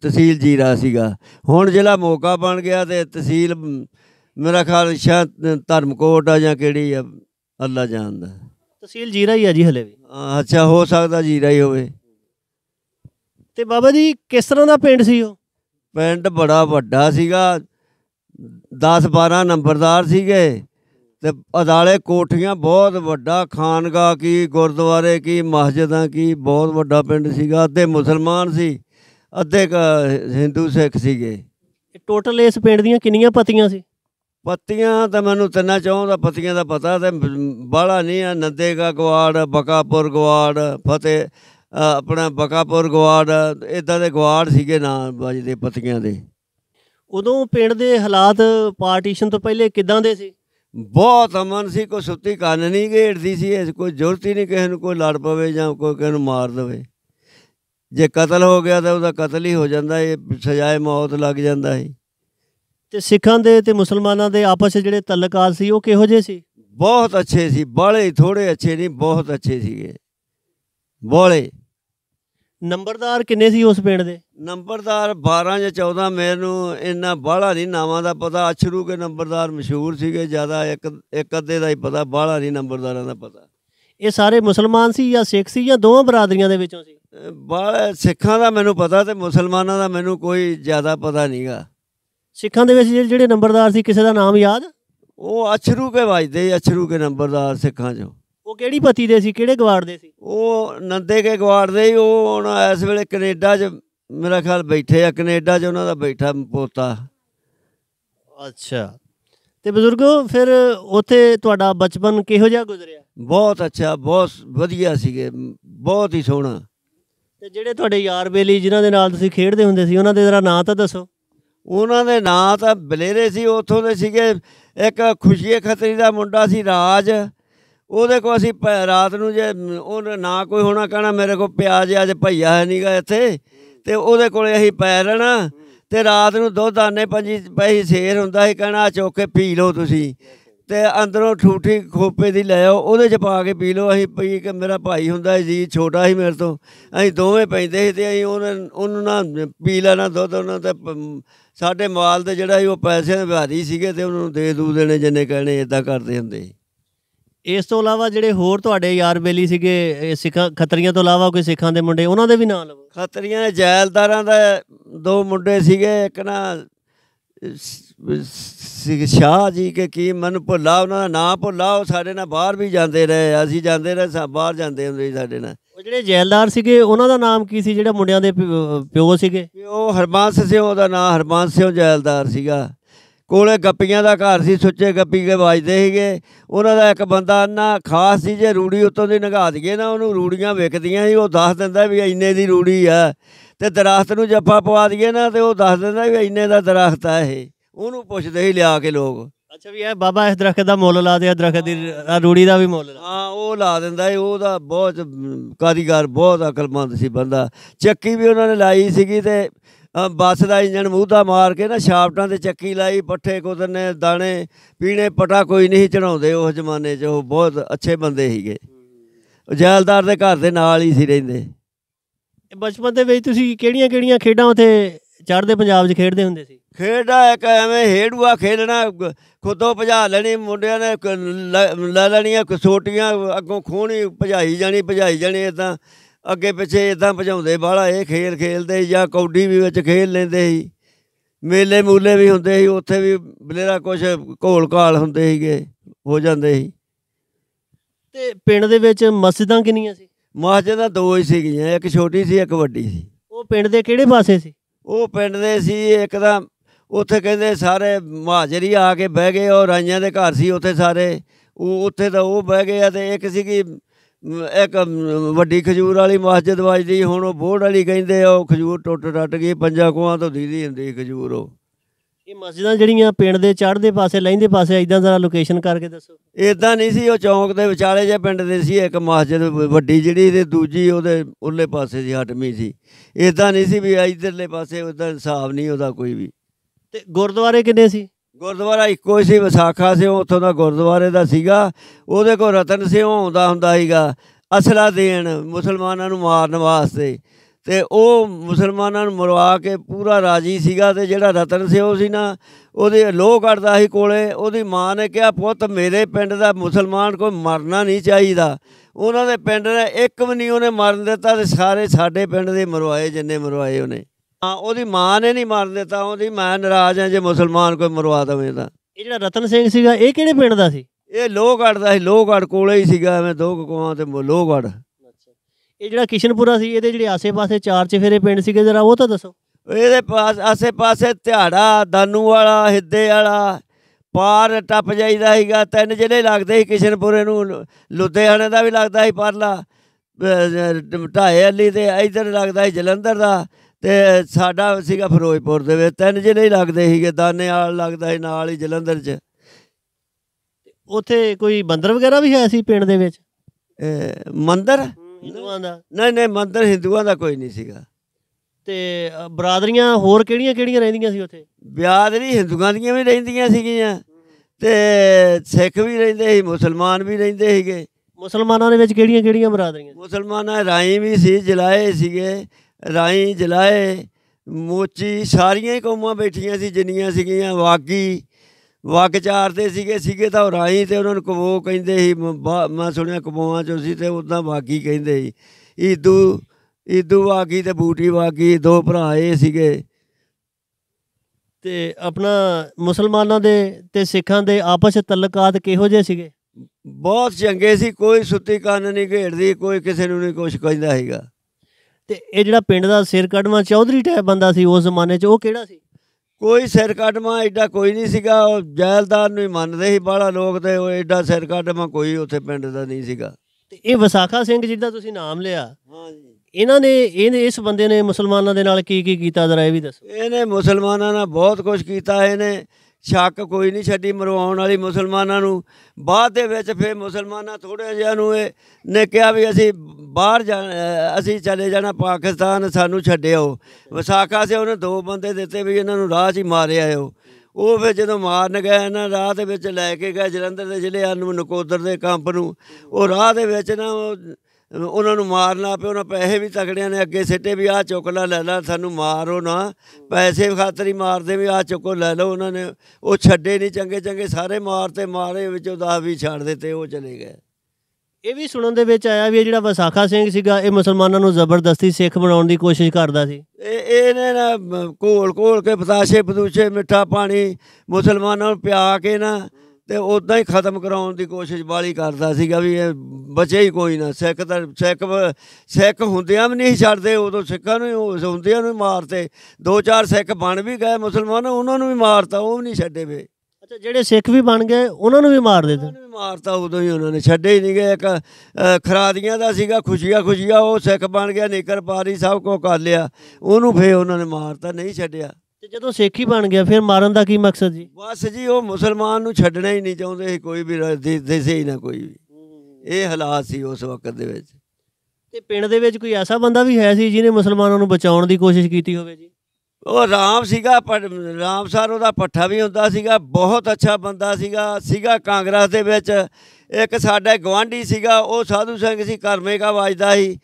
ਤਹਿਸੀਲ ਜੀਰਾ ਸੀਗਾ ਹੁਣ ਜ਼ਿਲ੍ਹਾ ਮੋਗਾ ਬਣ ਗਿਆ ਤੇ ਤਹਿਸੀਲ ਮੇਰਾ ਖਿਆਲ ਸ਼ਾਂਤ ਧਰਮਕੋਟ ਆ ਜਾਂ ਕਿਹੜੀ ਆ ਅੱਲਾ ਜਾਣਦਾ ਤਹਿਸੀਲ ਜੀਰਾ ਹੀ ਆ ਜੀ ਹਲੇ ਵੀ ਅੱਛਾ ਹੋ ਸਕਦਾ ਜੀਰਾ ਹੀ ਹੋਵੇ ਤੇ ਬਾਬਾ ਜੀ ਕਿਸ ਤਰ੍ਹਾਂ ਦਾ ਪਿੰਡ ਸੀ ਉਹ ਪਿੰਡ ਬੜਾ ਵੱਡਾ ਸੀਗਾ 10-12 ਨੰਬਰਦਾਰ ਸੀਗੇ ਤੇ ਅਦਾਲੇ ਕੋਠੀਆਂ ਬਹੁਤ ਵੱਡਾ ਖਾਨਗਾ ਕੀ ਗੁਰਦੁਆਰੇ ਕੀ ਮਸਜਿਦਾਂ ਕੀ ਬਹੁਤ ਵੱਡਾ ਪਿੰਡ ਸੀਗਾ ਅੱਧੇ ਮੁਸਲਮਾਨ ਸੀ ਅੱਧੇ ਹਿੰਦੂ ਸਿੱਖ ਸੀਗੇ ਟੋਟਲ ਇਸ ਪਿੰਡ ਦੀਆਂ ਕਿੰਨੀਆਂ ਪਤੀਆਂ ਸੀ ਪਤੀਆਂ ਤਾਂ ਮੈਨੂੰ ਤਿੰਨਾਂ ਚੌਂ ਦਾ ਪਤੀਆਂ ਦਾ ਪਤਾ ਤੇ ਬਾਲਾ ਨਹੀਂ ਆ ਨੰਦੇਗਾ ਗਵਾੜ ਬਕਾਪੁਰ ਗਵਾੜ ਫਤਿਹ ਆਪਣਾ ਬਕਾਪੁਰ ਗਵਾਰਡ ਇਦਾਂ ਦੇ ਗਵਾਰਡ ਸੀਗੇ ਨਾ ਵਜਦੇ ਪੱਤੀਆਂ ਦੇ ਉਦੋਂ ਪਿੰਡ ਦੇ ਹਾਲਾਤ ਪਾਰਟੀਸ਼ਨ ਤੋਂ ਪਹਿਲੇ ਕਿਦਾਂ ਦੇ ਸੀ ਬਹੁਤ ਅਮਨ ਸੀ ਕੋਈ ਸੁੱਤੀ ਕੰਨ ਨਹੀਂ ਘੇੜਦੀ ਸੀ ਇਸ ਕੋਈ ਜ਼ਰੂਰਤ ਹੀ ਨਹੀਂ ਕਿਸੇ ਨੂੰ ਕੋਈ ਲੜ ਪਵੇ ਜਾਂ ਕੋਈ ਕਿਸੇ ਨੂੰ ਮਾਰ ਦੇਵੇ ਜੇ ਕਤਲ ਹੋ ਗਿਆ ਤਾਂ ਉਹਦਾ ਕਤਲ ਹੀ ਹੋ ਜਾਂਦਾ ਇਹ ਸਜ਼ਾਏ ਮੌਤ ਲੱਗ ਜਾਂਦਾ ਹੈ ਤੇ ਸਿੱਖਾਂ ਦੇ ਤੇ ਮੁਸਲਮਾਨਾਂ ਦੇ ਆਪਸ ਵਿੱਚ ਜਿਹੜੇ ਤਲਕਾਲ ਸੀ ਉਹ ਕਿਹੋ ਜਿਹੇ ਸੀ ਬਹੁਤ ਅੱਛੇ ਸੀ ਬਾਲੇ ਥੋੜੇ ਅੱਛੇ ਨਹੀਂ ਬਹੁਤ ਅੱਛੇ ਸੀਗੇ ਬਾਲੇ ਨੰਬਰਦਾਰ ਕਿੰਨੇ ਸੀ ਉਸ ਪਿੰਡ ਦੇ ਨੰਬਰਦਾਰ 12 ਜਾਂ 14 ਮੈਨੂੰ ਇੰਨਾ ਬਾਹਲਾ ਨਹੀਂ ਨਾਵਾਂ ਦਾ ਪਤਾ ਅਛਰੂ ਕੇ ਨੰਬਰਦਾਰ ਮਸ਼ਹੂਰ ਸੀਗੇ ਜ਼ਿਆਦਾ ਇੱਕ ਇੱਕ ਅੱਧੇ ਦਾ ਹੀ ਪਤਾ ਬਾਹਲਾ ਨਹੀਂ ਨੰਬਰਦਾਰਾਂ ਦਾ ਪਤਾ ਇਹ ਸਾਰੇ ਮੁਸਲਮਾਨ ਸੀ ਜਾਂ ਸਿੱਖ ਸੀ ਜਾਂ ਦੋਵਾਂ ਬਰਾਦਰੀਆਂ ਦੇ ਵਿੱਚੋਂ ਸੀ ਬਾਹਲਾ ਸਿੱਖਾਂ ਦਾ ਮੈਨੂੰ ਪਤਾ ਤੇ ਮੁਸਲਮਾਨਾਂ ਦਾ ਮੈਨੂੰ ਕੋਈ ਜ਼ਿਆਦਾ ਪਤਾ ਨਹੀਂਗਾ ਸਿੱਖਾਂ ਦੇ ਵਿੱਚ ਜਿਹੜੇ ਨੰਬਰਦਾਰ ਸੀ ਕਿਸੇ ਦਾ ਨਾਮ ਯਾਦ ਉਹ ਅਛਰੂ ਕੇ ਵਾਜਦੇ ਅਛਰੂ ਕੇ ਨੰਬਰਦਾਰ ਸਿੱਖਾਂ ਚੋਂ ਉਹ ਕਿਹੜੀ ਪਤੀ ਦੇ ਸੀ ਕਿਹੜੇ ਗਵਾਰ ਦੇ ਸੀ ਉਹ ਨੰਦੇ ਕੇ ਗਵਾਰ ਦੇ ਹੀ ਉਹ ਹੁਣ ਇਸ ਵੇਲੇ ਕੈਨੇਡਾ 'ਚ ਮੇਰਾ ਖਿਆਲ ਬੈਠੇ ਆ ਕੈਨੇਡਾ 'ਚ ਉਹਨਾਂ ਦਾ ਬੈਠਾ ਪੋਤਾ ਅੱਛਾ ਤੇ ਬਜ਼ੁਰਗੋ ਫਿਰ ਉੱਥੇ ਤੁਹਾਡਾ ਬਚਪਨ ਕਿਹੋ ਜਿਹਾ ਗੁਜ਼ਰਿਆ ਬਹੁਤ ਅੱਛਾ ਬਹੁਤ ਵਧੀਆ ਸੀਗੇ ਬਹੁਤ ਹੀ ਸੋਹਣਾ ਤੇ ਜਿਹੜੇ ਤੁਹਾਡੇ ਯਾਰ ਬੇਲੀ ਜਿਨ੍ਹਾਂ ਦੇ ਨਾਲ ਤੁਸੀਂ ਖੇਡਦੇ ਹੁੰਦੇ ਸੀ ਉਹਨਾਂ ਦੇ ਜ਼ਰਾ ਨਾਂ ਤਾਂ ਦੱਸੋ ਉਹਨਾਂ ਦੇ ਨਾਂ ਤਾਂ ਬਲੇਰੇ ਸੀ ਉੱਥੋਂ ਦੇ ਸੀਗੇ ਇੱਕ ਖੁਸ਼ੀਏ ਖਤਰੀ ਦਾ ਮੁੰਡਾ ਸੀ ਰਾਜ ਉਹਦੇ ਕੋ ਅਸੀਂ ਰਾਤ ਨੂੰ ਜੇ ਉਹ ਨਾ ਕੋਈ ਹੋਣਾ ਕਹਣਾ ਮੇਰੇ ਕੋ ਪਿਆਜ ਅੱਜ ਭਈਆ ਹੈ ਨਹੀਂਗਾ ਇੱਥੇ ਤੇ ਉਹਦੇ ਕੋਲੇ ਅਸੀਂ ਪੈ ਰਹਿਣਾ ਤੇ ਰਾਤ ਨੂੰ ਦੁੱਧ ਆਨੇ ਪੰਜੀ ਪੈਸੇ ਸ਼ੇਰ ਹੁੰਦਾ ਸੀ ਕਹਣਾ ਚੋਕੇ ਪੀ ਲਓ ਤੁਸੀਂ ਤੇ ਅੰਦਰੋਂ ਠੂਠੀ ਖੋਪੇ ਦੀ ਲੈ ਆਓ ਉਹਦੇ ਚ ਪਾ ਕੇ ਪੀ ਲਓ ਅਸੀਂ ਪੀ ਕੇ ਮੇਰਾ ਭਾਈ ਹੁੰਦਾ ਜੀ ਛੋਟਾ ਸੀ ਮੇਰੇ ਤੋਂ ਅਸੀਂ ਦੋਵੇਂ ਪੈਂਦੇ ਸੀ ਤੇ ਅਸੀਂ ਉਹਨਾਂ ਉਹਨੂੰ ਨਾ ਪੀ ਲੈਣਾ ਦੁੱਧ ਉਹਨਾਂ ਤੇ ਸਾਡੇ ਮਾਲ ਦੇ ਜਿਹੜਾ ਸੀ ਉਹ ਪੈਸੇ ਦੇ ਵਿਹਾਰੀ ਸੀਗੇ ਤੇ ਉਹਨਾਂ ਨੂੰ ਦੇ ਦੂ ਦੇਣੇ ਜਿੰਨੇ ਕਹਣੇ ਇਦਾਂ ਕਰਦੇ ਹੁੰਦੇ ਇਸ ਤੋਂ ਇਲਾਵਾ ਜਿਹੜੇ ਹੋਰ ਤੁਹਾਡੇ ਯਾਰ ਬੇਲੀ ਸੀਗੇ ਸਿੱਖ ਖੱਤਰੀਆਂ ਤੋਂ ਇਲਾਵਾ ਕੋਈ ਸਿੱਖਾਂ ਦੇ ਮੁੰਡੇ ਉਹਨਾਂ ਦੇ ਵੀ ਨਾਂ ਲਵੋ ਖੱਤਰੀਆਂ ਜੈਲਦਾਰਾਂ ਦਾ ਦੋ ਮੁੰਡੇ ਸੀਗੇ ਇੱਕ ਨਾ ਸ਼ਾਹ ਜੀ ਕੇ ਕੀ ਮਨ ਭੁੱਲਾ ਉਹਨਾਂ ਦਾ ਨਾਂ ਭੁੱਲਾ ਉਹ ਸਾਡੇ ਨਾਲ ਬਾਹਰ ਵੀ ਜਾਂਦੇ ਰਹੇ ਅਸੀਂ ਜਾਂਦੇ ਰਹੇ ਬਾਹਰ ਜਾਂਦੇ ਹੁੰਦੇ ਸਾਡੇ ਨਾਲ ਉਹ ਜਿਹੜੇ ਜੈਲਦਾਰ ਸੀਗੇ ਉਹਨਾਂ ਦਾ ਨਾਮ ਕੀ ਸੀ ਜਿਹੜੇ ਮੁੰਡਿਆਂ ਦੇ ਪਿਓ ਸੀਗੇ ਉਹ ਹਰਬੰਸ ਸਿੰਘ ਉਹਦਾ ਨਾਂ ਹਰਬੰਸ ਸਿੰਘ ਜੈਲਦਾਰ ਸੀਗਾ ਕੋਲੇ ਗੱਪੀਆਂ ਦਾ ਘਰ ਸੀ ਸੁੱਚੇ ਗੱਪੀ ਕੇ ਵਾਜਦੇ ਸੀਗੇ ਉਹਨਾਂ ਦਾ ਇੱਕ ਬੰਦਾ ਨਾ ਖਾਸ ਸੀ ਜੇ ਰੂੜੀ ਉੱਤੋਂ ਦੀ ਨਗਾ ਦਈਏ ਨਾ ਉਹਨੂੰ ਰੂੜੀਆਂ ਵਿਕਦੀਆਂ ਸੀ ਉਹ ਦੱਸ ਦਿੰਦਾ ਵੀ ਇੰਨੇ ਦੀ ਰੂੜੀ ਆ ਤੇ ਦਰਖਤ ਨੂੰ ਜੱਫਾ ਪਵਾ ਦਈਏ ਨਾ ਤੇ ਉਹ ਦੱਸ ਦਿੰਦਾ ਵੀ ਇੰਨੇ ਦਾ ਦਰਖਤ ਆ ਇਹ ਉਹਨੂੰ ਪੁੱਛਦੇ ਹੀ ਲਿਆ ਕੇ ਲੋਕ ਅੱਛਾ ਵੀ ਇਹ ਬਾਬਾ ਇਸ ਦਰਖਤ ਦਾ ਮੁੱਲ ਲਾ ਦੇ ਦਰਖਤ ਦੀ ਰੂੜੀ ਦਾ ਵੀ ਮੁੱਲ ਹਾਂ ਉਹ ਲਾ ਦਿੰਦਾ ਏ ਉਹਦਾ ਬਹੁਤ ਕਾਰੀਗਰ ਬਹੁਤ ਅਕਲਮੰਦ ਸੀ ਬੰਦਾ ਚੱਕੀ ਵੀ ਉਹਨਾਂ ਨੇ ਲਾਈ ਸੀਗੀ ਤੇ ਬੱਸ ਦਾ ਇੰਜਣ ਮੂਧਾ ਮਾਰ ਕੇ ਨਾ ਸ਼ਾਫਟਾਂ ਤੇ ਚੱਕੀ ਲਾਈ ਪੱਠੇ ਕੁਦਰਨੇ ਦਾਣੇ ਪੀਣੇ ਪਟਾ ਕੋਈ ਨਹੀਂ ਚੜਾਉਂਦੇ ਉਸ ਜ਼ਮਾਨੇ 'ਚ ਉਹ ਬਹੁਤ ਅੱਛੇ ਬੰਦੇ ਸੀਗੇ ਜੈਲਦਾਰ ਦੇ ਘਰ ਦੇ ਨਾਲ ਹੀ ਸੀ ਰਹਿੰਦੇ ਬਚਪਨ ਦੇ ਵਿੱਚ ਤੁਸੀਂ ਕਿਹੜੀਆਂ-ਕਿਹੜੀਆਂ ਖੇਡਾਂ ਉਥੇ ਚੜ੍ਹਦੇ ਪੰਜਾਬ 'ਚ ਖੇਡਦੇ ਹੁੰਦੇ ਸੀ ਖੇਡਾ ਇੱਕ ਐਵੇਂ ਹੇੜੂਆ ਖੇਡਣਾ ਖੁਦੋਂ ਭਜਾ ਲੈਣੀ ਮੁੰਡਿਆਂ ਨੇ ਲੈ ਲੈਣੀਆਂ ਕਸੋਟੀਆਂ ਅੱਗੋਂ ਖੋਣੀ ਭਜਾਈ ਜਾਣੀ ਭਜਾਈ ਜਾਣੀ ਇਦਾਂ ਅੱਗੇ ਪਿੱਛੇ ਇਦਾਂ ਭਜਾਉਂਦੇ ਬਾਲਾ ਇਹ ਖੇਲ ਖੇਲਦੇ ਜਾਂ ਕੌਡੀ ਵੀ ਵਿੱਚ ਖੇਲ ਲੈਂਦੇ ਸੀ ਮੇਲੇ ਮੂਲੇ ਵੀ ਹੁੰਦੇ ਸੀ ਉੱਥੇ ਵੀ ਬਲੇਰਾ ਕੁਝ ਘੋਲ ਘਾਲ ਹੁੰਦੇ ਸੀਗੇ ਹੋ ਜਾਂਦੇ ਸੀ ਤੇ ਪਿੰਡ ਦੇ ਵਿੱਚ ਮਸਜਿਦਾਂ ਕਿੰਨੀਆਂ ਸੀ ਮਸਜਿਦਾਂ ਦੋ ਹੀ ਸੀਗੀਆਂ ਇੱਕ ਛੋਟੀ ਸੀ ਇੱਕ ਵੱਡੀ ਸੀ ਉਹ ਪਿੰਡ ਦੇ ਕਿਹੜੇ ਪਾਸੇ ਸੀ ਉਹ ਪਿੰਡ ਦੇ ਸੀ ਇੱਕ ਤਾਂ ਉੱਥੇ ਕਹਿੰਦੇ ਸਾਰੇ ਮਹਾਜਰੀ ਆ ਕੇ ਬਹਿ ਗਏ ਔਰ ਰਾਈਆਂ ਦੇ ਘਰ ਸੀ ਉੱਥੇ ਸਾਰੇ ਉਹ ਉੱਥੇ ਤਾਂ ਉਹ ਬਹਿ ਗਏ ਆ ਤੇ ਇੱਕ ਸੀਗੀ ਇੱਕ ਵੱਡੀ ਖਜੂਰ ਵਾਲੀ ਮਸਜਿਦ ਵੱਜਦੀ ਹੁਣ ਉਹ ਬੋੜ ਵਾਲੀ ਕਹਿੰਦੇ ਆ ਉਹ ਖਜੂਰ ਟੁੱਟ ਟੱਟ ਗਈ ਪੰਜਾ ਕੋਹਾਂ ਤੋਂ ਦੀਦੀ ਹੁੰਦੀ ਖਜੂਰ ਉਹ ਇਹ ਮਸਜਿਦਾਂ ਜਿਹੜੀਆਂ ਪਿੰਡ ਦੇ ਚੜ੍ਹਦੇ ਪਾਸੇ ਲਹਿੰਦੇ ਪਾਸੇ ਇਦਾਂ ਜ਼ਰਾ ਲੋਕੇਸ਼ਨ ਕਰਕੇ ਦੱਸੋ ਇਦਾਂ ਨਹੀਂ ਸੀ ਉਹ ਚੌਂਕ ਦੇ ਵਿਚਾਲੇ ਜੇ ਪਿੰਡ ਦੇ ਸੀ ਇੱਕ ਮਸਜਿਦ ਵੱਡੀ ਜਿਹੜੀ ਤੇ ਦੂਜੀ ਉਹਦੇ ਉੱਲੇ ਪਾਸੇ ਸੀ ਹਟਮੀ ਸੀ ਇਦਾਂ ਨਹੀਂ ਸੀ ਵੀ ਇਧਰਲੇ ਪਾਸੇ ਉਦਾਂ ਹਿਸਾਬ ਨਹੀਂ ਉਹਦਾ ਕੋਈ ਵੀ ਤੇ ਗੁਰਦੁਆਰੇ ਕਿੰਨੇ ਸੀ ਗੁਰਦੁਆਰਾ ਇੱਕੋ ਸੀ ਵਿਸਾਖਾ ਸਿੰਘ ਉੱਥੋਂ ਦਾ ਗੁਰਦੁਆਰੇ ਦਾ ਸੀਗਾ ਉਹਦੇ ਕੋਲ ਰਤਨ ਸਿੰਘ ਆਉਂਦਾ ਹੁੰਦਾ ਸੀਗਾ ਅਸਲਾ ਦੇਣ ਮੁਸਲਮਾਨਾਂ ਨੂੰ ਮਾਰਨ ਵਾਸਤੇ ਤੇ ਉਹ ਮੁਸਲਮਾਨਾਂ ਨੂੰ ਮਰਵਾ ਕੇ ਪੂਰਾ ਰਾਜੀ ਸੀਗਾ ਤੇ ਜਿਹੜਾ ਰਤਨ ਸਿੰਘ ਸੀ ਨਾ ਉਹਦੇ ਲੋਹ ਕੱਢਦਾ ਸੀ ਕੋਲੇ ਉਹਦੀ ਮਾਂ ਨੇ ਕਿਹਾ ਪੁੱਤ ਮੇਰੇ ਪਿੰਡ ਦਾ ਮੁਸਲਮਾਨ ਕੋਈ ਮਰਨਾ ਨਹੀਂ ਚਾਹੀਦਾ ਉਹਨਾਂ ਦੇ ਪਿੰਡ ਨੇ ਇੱਕ ਵੀ ਨਹੀਂ ਉਹਨੇ ਮਰਨ ਦਿੱਤਾ ਤੇ ਸਾਰੇ ਸਾਡੇ ਪਿੰਡ ਦੇ ਮਰਵਾਏ ਜਿੰਨੇ ਮਰਵਾਏ ਉਹਨੇ ਹਾਂ ਉਹਦੀ ਮਾਂ ਨੇ ਨਹੀਂ ਮਾਰ ਦਿੱਤਾ ਉਹਦੀ ਮੈਂ ਨਾਰਾਜ਼ ਹਾਂ ਜੇ ਮੁਸਲਮਾਨ ਕੋਈ ਮਰਵਾ ਦਵੇ ਤਾਂ ਇਹ ਜਿਹੜਾ ਰਤਨ ਸਿੰਘ ਸੀਗਾ ਇਹ ਕਿਹੜੇ ਪਿੰਡ ਦਾ ਸੀ ਇਹ ਲੋਹਗੜ ਦਾ ਸੀ ਲੋਹਗੜ ਕੋਲੇ ਹੀ ਸੀਗਾ ਐਵੇਂ ਦੋ ਕੋਹਾਂ ਤੇ ਲੋਹਗੜ ਇਹ ਜਿਹੜਾ ਕਿਸ਼ਨਪੁਰਾ ਸੀ ਇਹਦੇ ਜਿਹੜੇ ਆਸੇ-ਪਾਸੇ ਚਾਰ ਚਫੇਰੇ ਪਿੰਡ ਸੀਗੇ ਜਰਾ ਉਹ ਤਾਂ ਦੱਸੋ ਇਹਦੇ ਪਾਸ ਆਸੇ-ਪਾਸੇ ਧਿਆੜਾ ਦਾਨੂ ਵਾਲਾ ਹਿੱਦੇ ਵਾਲਾ ਪਾਰ ਟੱਪ ਜਾਈਦਾ ਸੀਗਾ ਤਿੰਨ ਜਿਹੜੇ ਲੱਗਦੇ ਸੀ ਕਿਸ਼ਨਪੁਰੇ ਨੂੰ ਲੁਧਿਆਣੇ ਦਾ ਵੀ ਲੱਗਦਾ ਸੀ ਪਰਲਾ ਢਾਏ ਅਲੀ ਤੇ ਇਧਰ ਲੱਗਦਾ ਸੀ ਜਲੰਧਰ ਦਾ ਤੇ ਸਾਡਾ ਸੀਗਾ ਫਿਰੋਜ਼ਪੁਰ ਦੇ ਵਿੱਚ ਤਿੰਨ ਜਿਹੇ ਨਹੀਂ ਲੱਗਦੇ ਸੀਗੇ ਦਾਨੇਵਾਲ ਲੱਗਦਾ ਸੀ ਨਾਲ ਹੀ ਜਲੰਧਰ 'ਚ ਉੱਥੇ ਕੋਈ ਮੰਦਰ ਵਗੈਰਾ ਵੀ ਹੈ ਸੀ ਪਿੰਡ ਦੇ ਵਿੱਚ ਮੰਦਰ ਹਿੰਦੂਆਂ ਦਾ ਨਹੀਂ ਨਹੀਂ ਮੰਦਰ ਹਿੰਦੂਆਂ ਦਾ ਕੋਈ ਨਹੀਂ ਸੀਗਾ ਤੇ ਬਰਾਦਰੀਆਂ ਹੋਰ ਕਿਹੜੀਆਂ ਕਿਹੜੀਆਂ ਰਹਿੰਦੀਆਂ ਸੀ ਉੱਥੇ ਬਿਆਦਰੀ ਹਿੰਦੂਆਂ ਦੀਆਂ ਵੀ ਰਹਿੰਦੀਆਂ ਸੀਗੀਆਂ ਤੇ ਸਿੱਖ ਵੀ ਰਹਿੰਦੇ ਸੀ ਮੁਸਲਮਾਨ ਵੀ ਰਹਿੰਦੇ ਸੀਗੇ ਮੁਸਲਮਾਨਾਂ ਦੇ ਵਿੱਚ ਕਿਹੜੀਆਂ ਕਿਹੜੀਆਂ ਬਰਾਦਰੀਆਂ ਮੁਸਲਮਾਨਾਂ ਰਾਈ ਵੀ ਸੀ ਜਲਾਏ ਸੀਗੇ ਰਾਈ ਜਲਾਏ ਮੋਚੀ ਸਾਰੀਆਂ ਕੌਮਾਂ ਬੈਠੀਆਂ ਸੀ ਜਿੰਨੀਆਂ ਸੀਗੀਆਂ ਵਾਕੀ ਵਾਕਚਾਰ ਤੇ ਸੀਗੇ ਸੀਗੇ ਤਾਂ ਰਾਈ ਤੇ ਉਹਨਾਂ ਨੂੰ ਕਬੋ ਕਹਿੰਦੇ ਸੀ ਮੈਂ ਸੁਣਿਆ ਕਬੋਆਂ ਚੋਂ ਸੀ ਤੇ ਉਦਾਂ ਵਾਕੀ ਕਹਿੰਦੇ ਸੀ ਇਦੂ ਇਦੂ ਵਾਕੀ ਤੇ ਬੂਟੀ ਵਾਕੀ ਦੋ ਭਰਾ ਇਹ ਸੀਗੇ ਤੇ ਆਪਣਾ ਮੁਸਲਮਾਨਾਂ ਦੇ ਤੇ ਸਿੱਖਾਂ ਦੇ ਆਪਸ ਵਿੱਚ ਤਲਕਾਤ ਕਿਹੋ ਜਿਹੇ ਸੀਗੇ ਬਹੁਤ ਚੰਗੇ ਸੀ ਕੋਈ ਸੁੱਤੀ ਕੰਨ ਨਹੀਂ ਘੇੜਦੀ ਕੋਈ ਕਿਸੇ ਨੂੰ ਨਹੀਂ ਕੁਝ ਕਹਿੰਦਾ ਹੈਗਾ ਤੇ ਇਹ ਜਿਹੜਾ ਪਿੰਡ ਦਾ ਸਿਰ ਕੱਢਵਾ ਚੌਧਰੀ ਟਾਈਪ ਬੰਦਾ ਸੀ ਉਸ ਜ਼ਮਾਨੇ 'ਚ ਉਹ ਕਿਹੜਾ ਸੀ ਕੋਈ ਸਿਰ ਕੱਢਵਾ ਐਡਾ ਕੋਈ ਨਹੀਂ ਸੀਗਾ ਉਹ ਜੈਲਦਾਰ ਨੂੰ ਹੀ ਮੰਨਦੇ ਸੀ ਬਾਲਾ ਲੋਕ ਤੇ ਉਹ ਐਡਾ ਸਿਰ ਕੱਢਵਾ ਕੋਈ ਉੱਥੇ ਪਿੰਡ ਦਾ ਨਹੀਂ ਸੀਗਾ ਤੇ ਇਹ ਵਿਸਾਖਾ ਸਿੰਘ ਜਿੱਦਾਂ ਤੁਸੀਂ ਨਾਮ ਲਿਆ ਹਾਂਜੀ ਇਹਨਾਂ ਨੇ ਇਹ ਇਸ ਬੰਦੇ ਨੇ ਮੁਸਲਮਾਨਾਂ ਦੇ ਨਾਲ ਕੀ ਕੀ ਕੀਤਾ ਜ਼ਰਾ ਇਹ ਵੀ ਦੱਸੋ ਇਹਨੇ ਮੁਸਲਮਾਨਾਂ ਨਾਲ ਬਹੁਤ ਕੁਝ ਕੀਤਾ ਇਹਨੇ ਸ਼ੱਕ ਕੋਈ ਨਹੀਂ ਛੱਡੀ ਮਰਵਾਉਣ ਵਾਲੀ ਮੁਸਲਮਾਨਾਂ ਨੂੰ ਬਾਅਦ ਦੇ ਵਿੱਚ ਫਿਰ ਮੁਸਲਮਾਨਾਂ ਥੋੜੇ ਜਿਹਾ ਨੂੰ ਇਹ ਨੇ ਕਿਹਾ ਵੀ ਅਸੀਂ ਬਾਹਰ ਅਸੀਂ ਚਲੇ ਜਾਣਾ ਪਾਕਿਸਤਾਨ ਸਾਨੂੰ ਛੱਡਿਓ ਵਿਸਾਖਾ ਸੇ ਉਹਨੇ ਦੋ ਬੰਦੇ ਦਿੱਤੇ ਵੀ ਇਹਨਾਂ ਨੂੰ ਰਾਹ 'ਚ ਹੀ ਮਾਰਿਆ ਹੋ ਉਹ ਫਿਰ ਜਦੋਂ ਮਾਰਨ ਗਏ ਇਹਨਾਂ ਰਾਹ ਦੇ ਵਿੱਚ ਲੈ ਕੇ ਗਏ ਜਲੰਧਰ ਦੇ ਜ਼ਿਲ੍ਹੇ ਨੂੰ ਨਕੋਦਰ ਦੇ ਕੰਪ ਨੂੰ ਉਹ ਰਾਹ ਦੇ ਵਿੱਚ ਨਾ ਉਹ ਉਹਨਾਂ ਨੂੰ ਮਾਰਨਾ ਪਿਆ ਉਹਨਾਂ ਪੈਸੇ ਵੀ ਤਕੜਿਆਂ ਨੇ ਅੱਗੇ ਸਿੱਟੇ ਵੀ ਆ ਚੁੱਕ ਲੈ ਲੈ ਲੈ ਸਾਨੂੰ ਮਾਰੋ ਨਾ ਪੈਸੇ ਖਾਤਰ ਹੀ ਮਾਰਦੇ ਵੀ ਆ ਚੁੱਕੋ ਲੈ ਲਓ ਉਹਨਾਂ ਨੇ ਉਹ ਛੱਡੇ ਨਹੀਂ ਚੰਗੇ ਚੰਗੇ ਸਾਰੇ ਮਾਰਤੇ ਮਾਰੇ ਵਿੱਚੋਂ 10 ਵੀ ਛੱਡ ਦਿੱਤੇ ਉਹ ਚਲੇ ਗਏ ਇਹ ਵੀ ਸੁਣਨ ਦੇ ਵਿੱਚ ਆਇਆ ਵੀ ਜਿਹੜਾ ਵਸਾਖਾ ਸਿੰਘ ਸੀਗਾ ਇਹ ਮੁਸਲਮਾਨਾਂ ਨੂੰ ਜ਼ਬਰਦਸਤੀ ਸਿੱਖ ਬਣਾਉਣ ਦੀ ਕੋਸ਼ਿਸ਼ ਕਰਦਾ ਸੀ ਇਹ ਇਹਨੇ ਨਾ ਕੋਲ ਕੋਲ ਕੇ ਪਤਾਸ਼ੇ ਪਦੂਸ਼ੇ ਮਿੱਠਾ ਪਾਣੀ ਮੁਸਲਮਾਨਾਂ ਨੂੰ ਪਿਆ ਕੇ ਨਾ ਤੇ ਉਦਾਂ ਹੀ ਖਤਮ ਕਰਾਉਣ ਦੀ ਕੋਸ਼ਿਸ਼ ਬਾਲੀ ਕਰਦਾ ਸੀਗਾ ਵੀ ਇਹ ਬਚੇ ਹੀ ਕੋਈ ਨਾ ਸਿੱਖ ਤਾਂ ਸਿੱਖ ਸਿੱਖ ਹੁੰਦਿਆਂ ਵੀ ਨਹੀਂ ਛੱਡਦੇ ਉਦੋਂ ਸਿੱਖਾਂ ਨੂੰ ਹੁੰਦਿਆਂ ਨੂੰ ਮਾਰਤੇ ਦੋ ਚਾਰ ਸਿੱਖ ਬਣ ਵੀ ਗਏ ਮੁਸਲਮਾਨ ਉਹਨਾਂ ਨੂੰ ਵੀ ਮਾਰਤਾ ਉਹ ਵੀ ਨਹੀਂ ਛੱਡੇ ਵੇ ਅੱਛਾ ਜਿਹੜੇ ਸਿੱਖ ਵੀ ਬਣ ਗਏ ਉਹਨਾਂ ਨੂੰ ਵੀ ਮਾਰ ਦਿੱਤਾ ਉਹਨਾਂ ਨੂੰ ਮਾਰਤਾ ਉਦੋਂ ਹੀ ਉਹਨਾਂ ਨੇ ਛੱਡੇ ਹੀ ਨਹੀਂ ਗਏ ਇੱਕ ਖਰਾਦੀਆਂ ਦਾ ਸੀਗਾ ਖੁਸ਼ੀਆ ਖੁਸ਼ੀਆ ਉਹ ਸਿੱਖ ਬਣ ਗਿਆ ਨੇਕਰ ਪਾਰੀ ਸਭ ਕੋ ਕਰ ਲਿਆ ਉਹਨੂੰ ਫੇ ਉਹਨਾਂ ਨੇ ਮਾਰਤਾ ਨਹੀਂ ਛੱਡਿਆ ਤੇ ਜਦੋਂ ਸੇਖੀ ਬਣ ਗਿਆ ਫਿਰ ਮਾਰਨ ਦਾ ਕੀ ਮਕਸਦ ਜੀ ਬਸ ਜੀ ਉਹ ਮੁਸਲਮਾਨ ਨੂੰ ਛੱਡਣਾ ਹੀ ਨਹੀਂ ਚਾਹੁੰਦੇ ਸੀ ਕੋਈ ਵੀ ਦੇਸੇ ਸੀ ਨਾ ਕੋਈ ਵੀ ਇਹ ਹਾਲਾਤ ਸੀ ਉਸ ਵਕਤ ਦੇ ਵਿੱਚ ਤੇ ਪਿੰਡ ਦੇ ਵਿੱਚ ਕੋਈ ਐਸਾ ਬੰਦਾ ਵੀ ਹੈ ਸੀ ਜਿਹਨੇ ਮੁਸਲਮਾਨਾਂ ਨੂੰ ਬਚਾਉਣ ਦੀ ਕੋਸ਼ਿਸ਼ ਕੀਤੀ ਹੋਵੇ ਜੀ ਉਹ ਰਾਮ ਸੀਗਾ ਪਰ ਰਾਮ ਸਰ ਉਹਦਾ ਪੱਠਾ ਵੀ ਹੁੰਦਾ ਸੀਗਾ ਬਹੁਤ ਅੱਛਾ ਬੰਦਾ ਸੀਗਾ ਸੀਗਾ ਕਾਂਗਰਸ ਦੇ ਵਿੱਚ ਇੱਕ ਸਾਡਾ ਗਵਾਂਢੀ ਸੀਗਾ ਉਹ ਸਾਧੂ ਸਿੰਘ ਸੀ ਕਰਮੇ ਕਾ ਵਾਜਦਾ ਸੀ